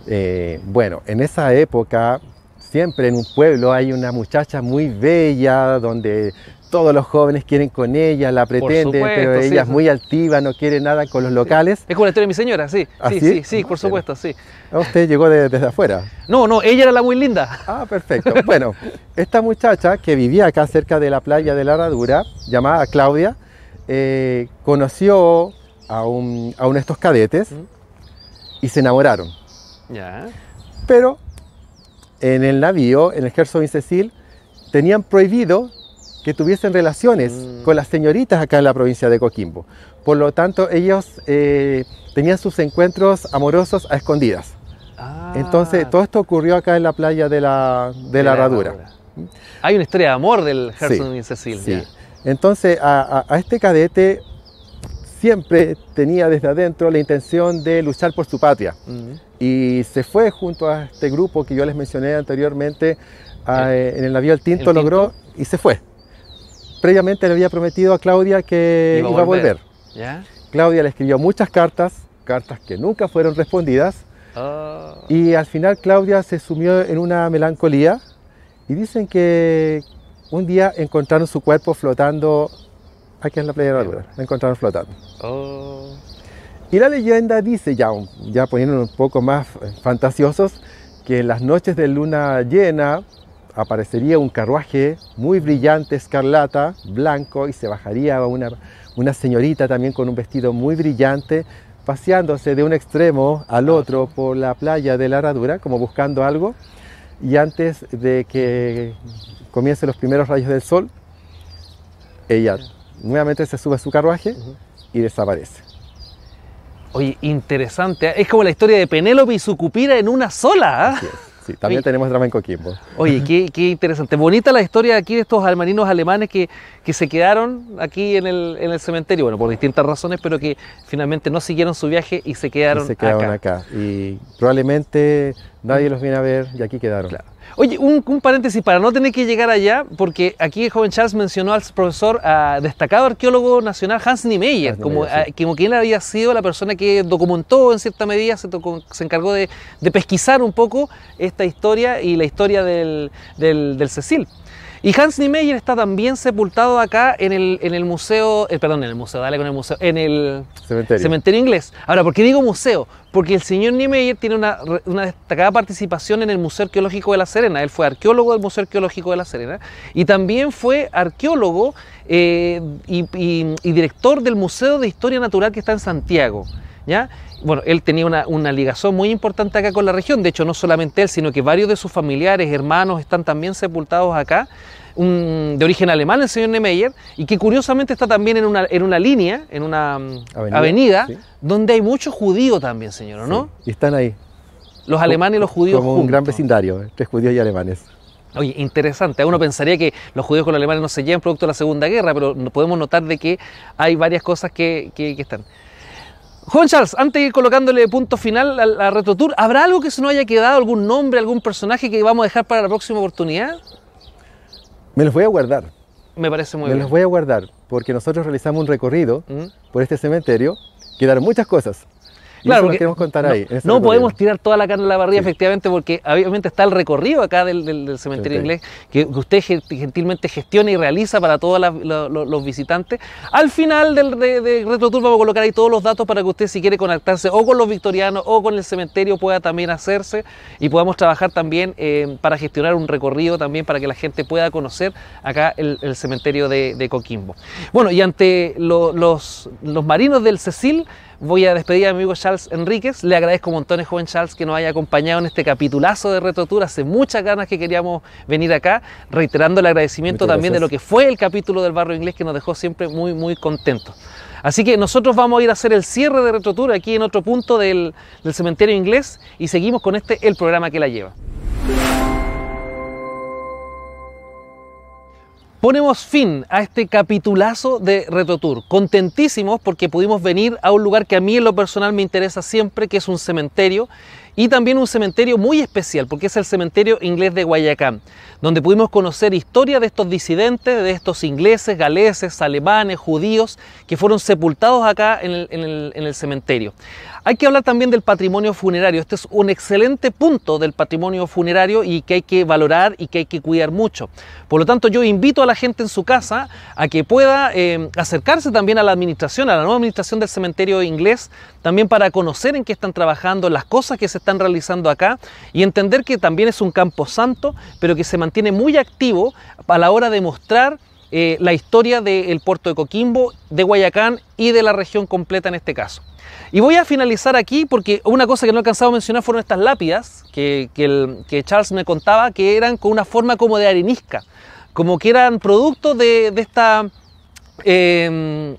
Eh, bueno, en esa época siempre en un pueblo hay una muchacha muy bella donde todos los jóvenes quieren con ella, la pretenden, pero ella es muy altiva, no quiere nada con los locales. Es como la historia de mi señora, sí. ¿Ah, sí, sí, sí, por ah, supuesto, sí. Ah, ¿Usted llegó desde afuera? No, no, ella era la muy linda. Ah, perfecto. (laughs) Bueno, esta muchacha que vivía acá cerca de la playa de la Aradura, llamada Claudia, eh, conoció a, un, a uno de estos cadetes y se enamoraron. Ya. Pero en el navío, en el Gerson y Cecil, tenían prohibido que tuviesen relaciones mm. con las señoritas acá en la provincia de Coquimbo. Por lo tanto, ellos eh, tenían sus encuentros amorosos a escondidas. Ah. Entonces, todo esto ocurrió acá en la playa de la, de la, herradura. Hay una historia de amor del Gerson y Cecil. Sí. Entonces, a, este cadete siempre tenía desde adentro la intención de luchar por su patria. Mm. Y se fue junto a este grupo que yo les mencioné anteriormente en el navío El Tinto, logró y se fue previamente le había prometido a Claudia que iba, a volver. Claudia le escribió muchas cartas, cartas que nunca fueron respondidas. Oh. Y al final Claudia se sumió en una melancolía y dicen que un día encontraron su cuerpo flotando aquí en la playa de la encontraron flotando. Oh. Y la leyenda dice, ya, ya un poco más eh, fantasiosos, que en las noches de luna llena aparecería un carruaje muy brillante, escarlata, blanco, y se bajaría una, una señorita también con un vestido muy brillante, paseándose de un extremo al ah, otro por la playa de la aradura, como buscando algo, y antes de que comiencen los primeros rayos del sol, ella nuevamente se sube a su carruaje y desaparece. Oye, interesante. ¿eh? Es como la historia de Penélope y su cupira en una sola. ¿ah? Sí, también tenemos drama en Coquimbo. Oye, qué, interesante. Bonita la historia aquí de estos almarinos alemanes que, que se quedaron aquí en el, cementerio, bueno, por distintas razones, pero que finalmente no siguieron su viaje y se quedaron, se quedaron acá. Y probablemente nadie los viene a ver y aquí quedaron. Oye, un, paréntesis para no tener que llegar allá, porque aquí el joven Charles mencionó al profesor, a ah, destacado arqueólogo nacional Hans Niemeyer, ah, como, quien había sido la persona que documentó en cierta medida, se, se encargó de, pesquisar un poco esta historia y la historia del, del Cecil. Y Hans Niemeyer está también sepultado acá en el, en el museo, eh, perdón, en el museo, dale con el museo, en el cementerio. inglés. Ahora, ¿por qué digo museo? Porque el señor Niemeyer tiene una, destacada participación en el Museo Arqueológico de La Serena. Él fue arqueólogo del Museo Arqueológico de La Serena y también fue arqueólogo eh, y, director del Museo de Historia Natural que está en Santiago. ¿Ya? Bueno, él tenía una, una, ligazón muy importante acá con la región, de hecho no solamente él, sino que varios de sus familiares, hermanos, están también sepultados acá, de origen alemán, el señor Nemeyer, y que curiosamente está también en una, en una línea, en una mm, avenida, donde hay muchos judíos también, señor, ¿no? y están ahí. Los alemanes y los judíos. un gran vecindario, eh, tres judíos y alemanes. Oye, interesante. ¿eh? Uno pensaría que los judíos con los alemanes no se llevan producto de la Segunda Guerra, pero podemos notar de que hay varias cosas que, están. Juan Charles, antes de ir colocándole punto final a la Retrotour, ¿habrá algo que se nos haya quedado, algún nombre, algún personaje que vamos a dejar para la próxima oportunidad? Me los voy a guardar. Me parece muy bien. Me los voy a guardar porque nosotros realizamos un recorrido por este cementerio. que Quedaron muchas cosas. Claro, porque contar ahí, no, podemos tirar toda la carne de la barriga efectivamente, porque obviamente está el recorrido acá del, cementerio inglés que, usted gentilmente gestiona y realiza para todos los, visitantes. Al final del, de, RetroTour vamos a colocar ahí todos los datos para que usted, si quiere conectarse o con los victorianos o con el cementerio, pueda también hacerse y podamos trabajar también eh, para gestionar un recorrido también para que la gente pueda conocer acá el, cementerio de, Coquimbo. Bueno, y ante los, los marinos del Cecil, voy a despedir a mi amigo Charles Enríquez. Le agradezco montones, joven Charles, que nos haya acompañado en este capitulazo de retrotura Hace muchas ganas que queríamos venir acá, reiterando el agradecimiento también de lo que fue el capítulo del barrio inglés que nos dejó siempre muy, muy contentos. Así que nosotros vamos a ir a hacer el cierre de Retrotura aquí en otro punto del cementerio inglés y seguimos con este, el programa que la lleva. Ponemos fin a este capitulazo de RetroTour. Contentísimos porque pudimos venir a un lugar que a mí en lo personal me interesa siempre, que es un cementerio y también un cementerio muy especial porque es el cementerio inglés de Guayacán donde pudimos conocer historia de estos disidentes, de estos ingleses, galeses, alemanes, judíos, que fueron sepultados acá en el, cementerio. Hay que hablar también del patrimonio funerario. Este es un excelente punto del patrimonio funerario y que hay que valorar y que hay que cuidar mucho. Por lo tanto, yo invito a la gente en su casa a que pueda eh, acercarse también a la administración, a la nueva administración del cementerio inglés, también para conocer en qué están trabajando, las cosas que se están realizando acá y entender que también es un campo santo, pero que se mantiene tiene muy activo a la hora de mostrar eh, la historia del puerto de Coquimbo, de Guayacán y de la región completa en este caso. Y voy a finalizar aquí porque una cosa que no he alcanzado a mencionar fueron estas lápidas que, Charles me contaba que eran con una forma como de arenisca, como que eran producto de, esta... Em,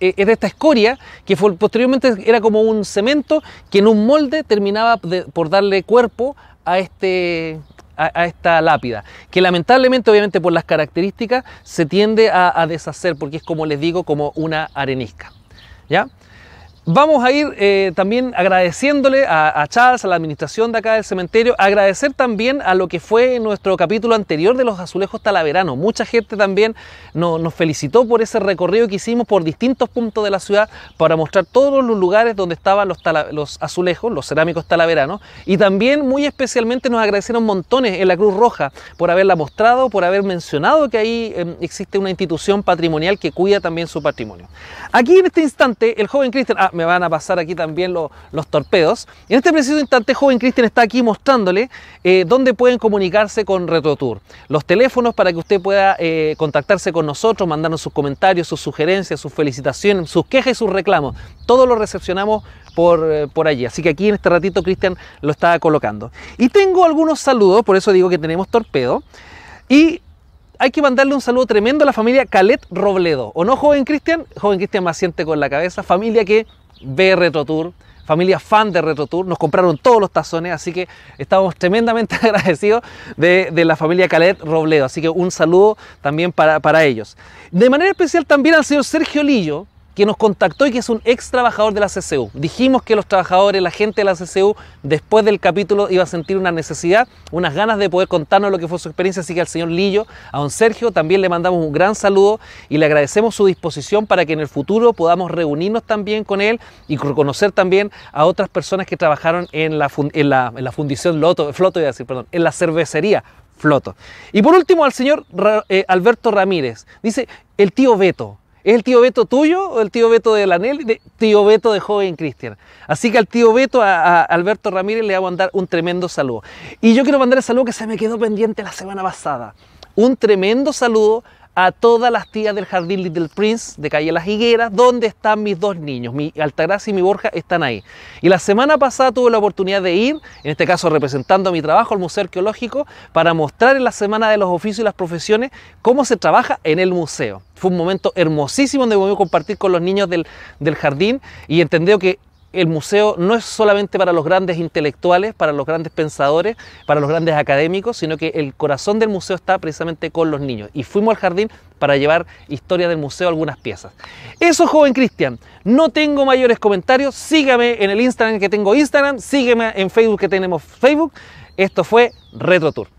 e, de esta escoria que posteriormente era como un cemento que en un molde terminaba por darle cuerpo a este, a, esta lápida, que lamentablemente, obviamente por las características, se tiende a, deshacer porque es como les digo, como una arenisca. ¿Ya? Vamos a ir eh, también agradeciéndole a, Charles, a la administración de acá del cementerio, agradecer también a lo que fue nuestro capítulo anterior de los azulejos talaveranos. Mucha gente también nos felicitó por ese recorrido que hicimos por distintos puntos de la ciudad para mostrar todos los lugares donde estaban los, azulejos, los cerámicos talaveranos. Y también muy especialmente nos agradecieron montones en la Cruz Roja por haberla mostrado, por haber mencionado que ahí em, existe una institución patrimonial que cuida también su patrimonio. Aquí en este instante el joven Cristian... Ah, me van a pasar aquí también los torpedos. en este preciso instante, joven Cristian está aquí mostrándole eh, dónde pueden comunicarse con RetroTour. Los teléfonos para que usted pueda eh, contactarse con nosotros, mandarnos sus comentarios, sus sugerencias, sus felicitaciones, sus quejas y sus reclamos. Todo lo recepcionamos por, eh, por, allí. Así que aquí en este ratito Cristian lo está colocando. Y tengo algunos saludos, por eso digo que tenemos torpedo. Y hay que mandarle un saludo tremendo a la familia Calet Robledo. ¿O no, joven Cristian? Joven Cristian más con la cabeza. Familia que Retro Tour, familia fan de Retro Tour, nos compraron todos los tazones, así que estamos tremendamente (laughs) agradecidos de, la familia Calet Robledo, así que un saludo también para, para ellos. De manera especial también al señor Sergio Lillo, que nos contactó y que es un ex trabajador de la CCU. Dijimos que los trabajadores, la gente de la CCU, después del capítulo iba a sentir una necesidad, unas ganas de poder contarnos lo que fue su experiencia, así que al señor Lillo, a don Sergio, también le mandamos un gran saludo y le agradecemos su disposición para que en el futuro podamos reunirnos también con él y reconocer también a otras personas que trabajaron en la, fundición Floto, iba perdón, en la cervecería Floto. Y por último al señor eh, Alberto Ramírez, dice el tío Beto. ¿Es el tío Beto tuyo o el tío Beto de la tío Beto de Joven Cristian. Así que al tío Beto, a, Alberto Ramírez, le voy a mandar un tremendo saludo. Y yo quiero mandar el saludo que se me quedó pendiente la semana pasada. Un tremendo saludo a todas las tías del jardín Little Prince de Calle Las Higueras, donde están mis dos niños, mi Altagracia y mi Borja están ahí. Y la semana pasada tuve la oportunidad de ir, en este caso representando a mi trabajo al Museo Arqueológico, para mostrar en la Semana de los Oficios y las Profesiones cómo se trabaja en el museo. Fue un momento hermosísimo donde a compartir con los niños del, del jardín y entendió que el museo no es solamente para los grandes intelectuales, para los grandes pensadores, para los grandes académicos, sino que el corazón del museo está precisamente con los niños. Y fuimos al jardín para llevar historia del museo algunas piezas. Eso, joven Cristian, no tengo mayores comentarios. Sígame en el Instagram que tengo Instagram, sígueme en Facebook que tenemos Facebook. Esto fue Retro Tour.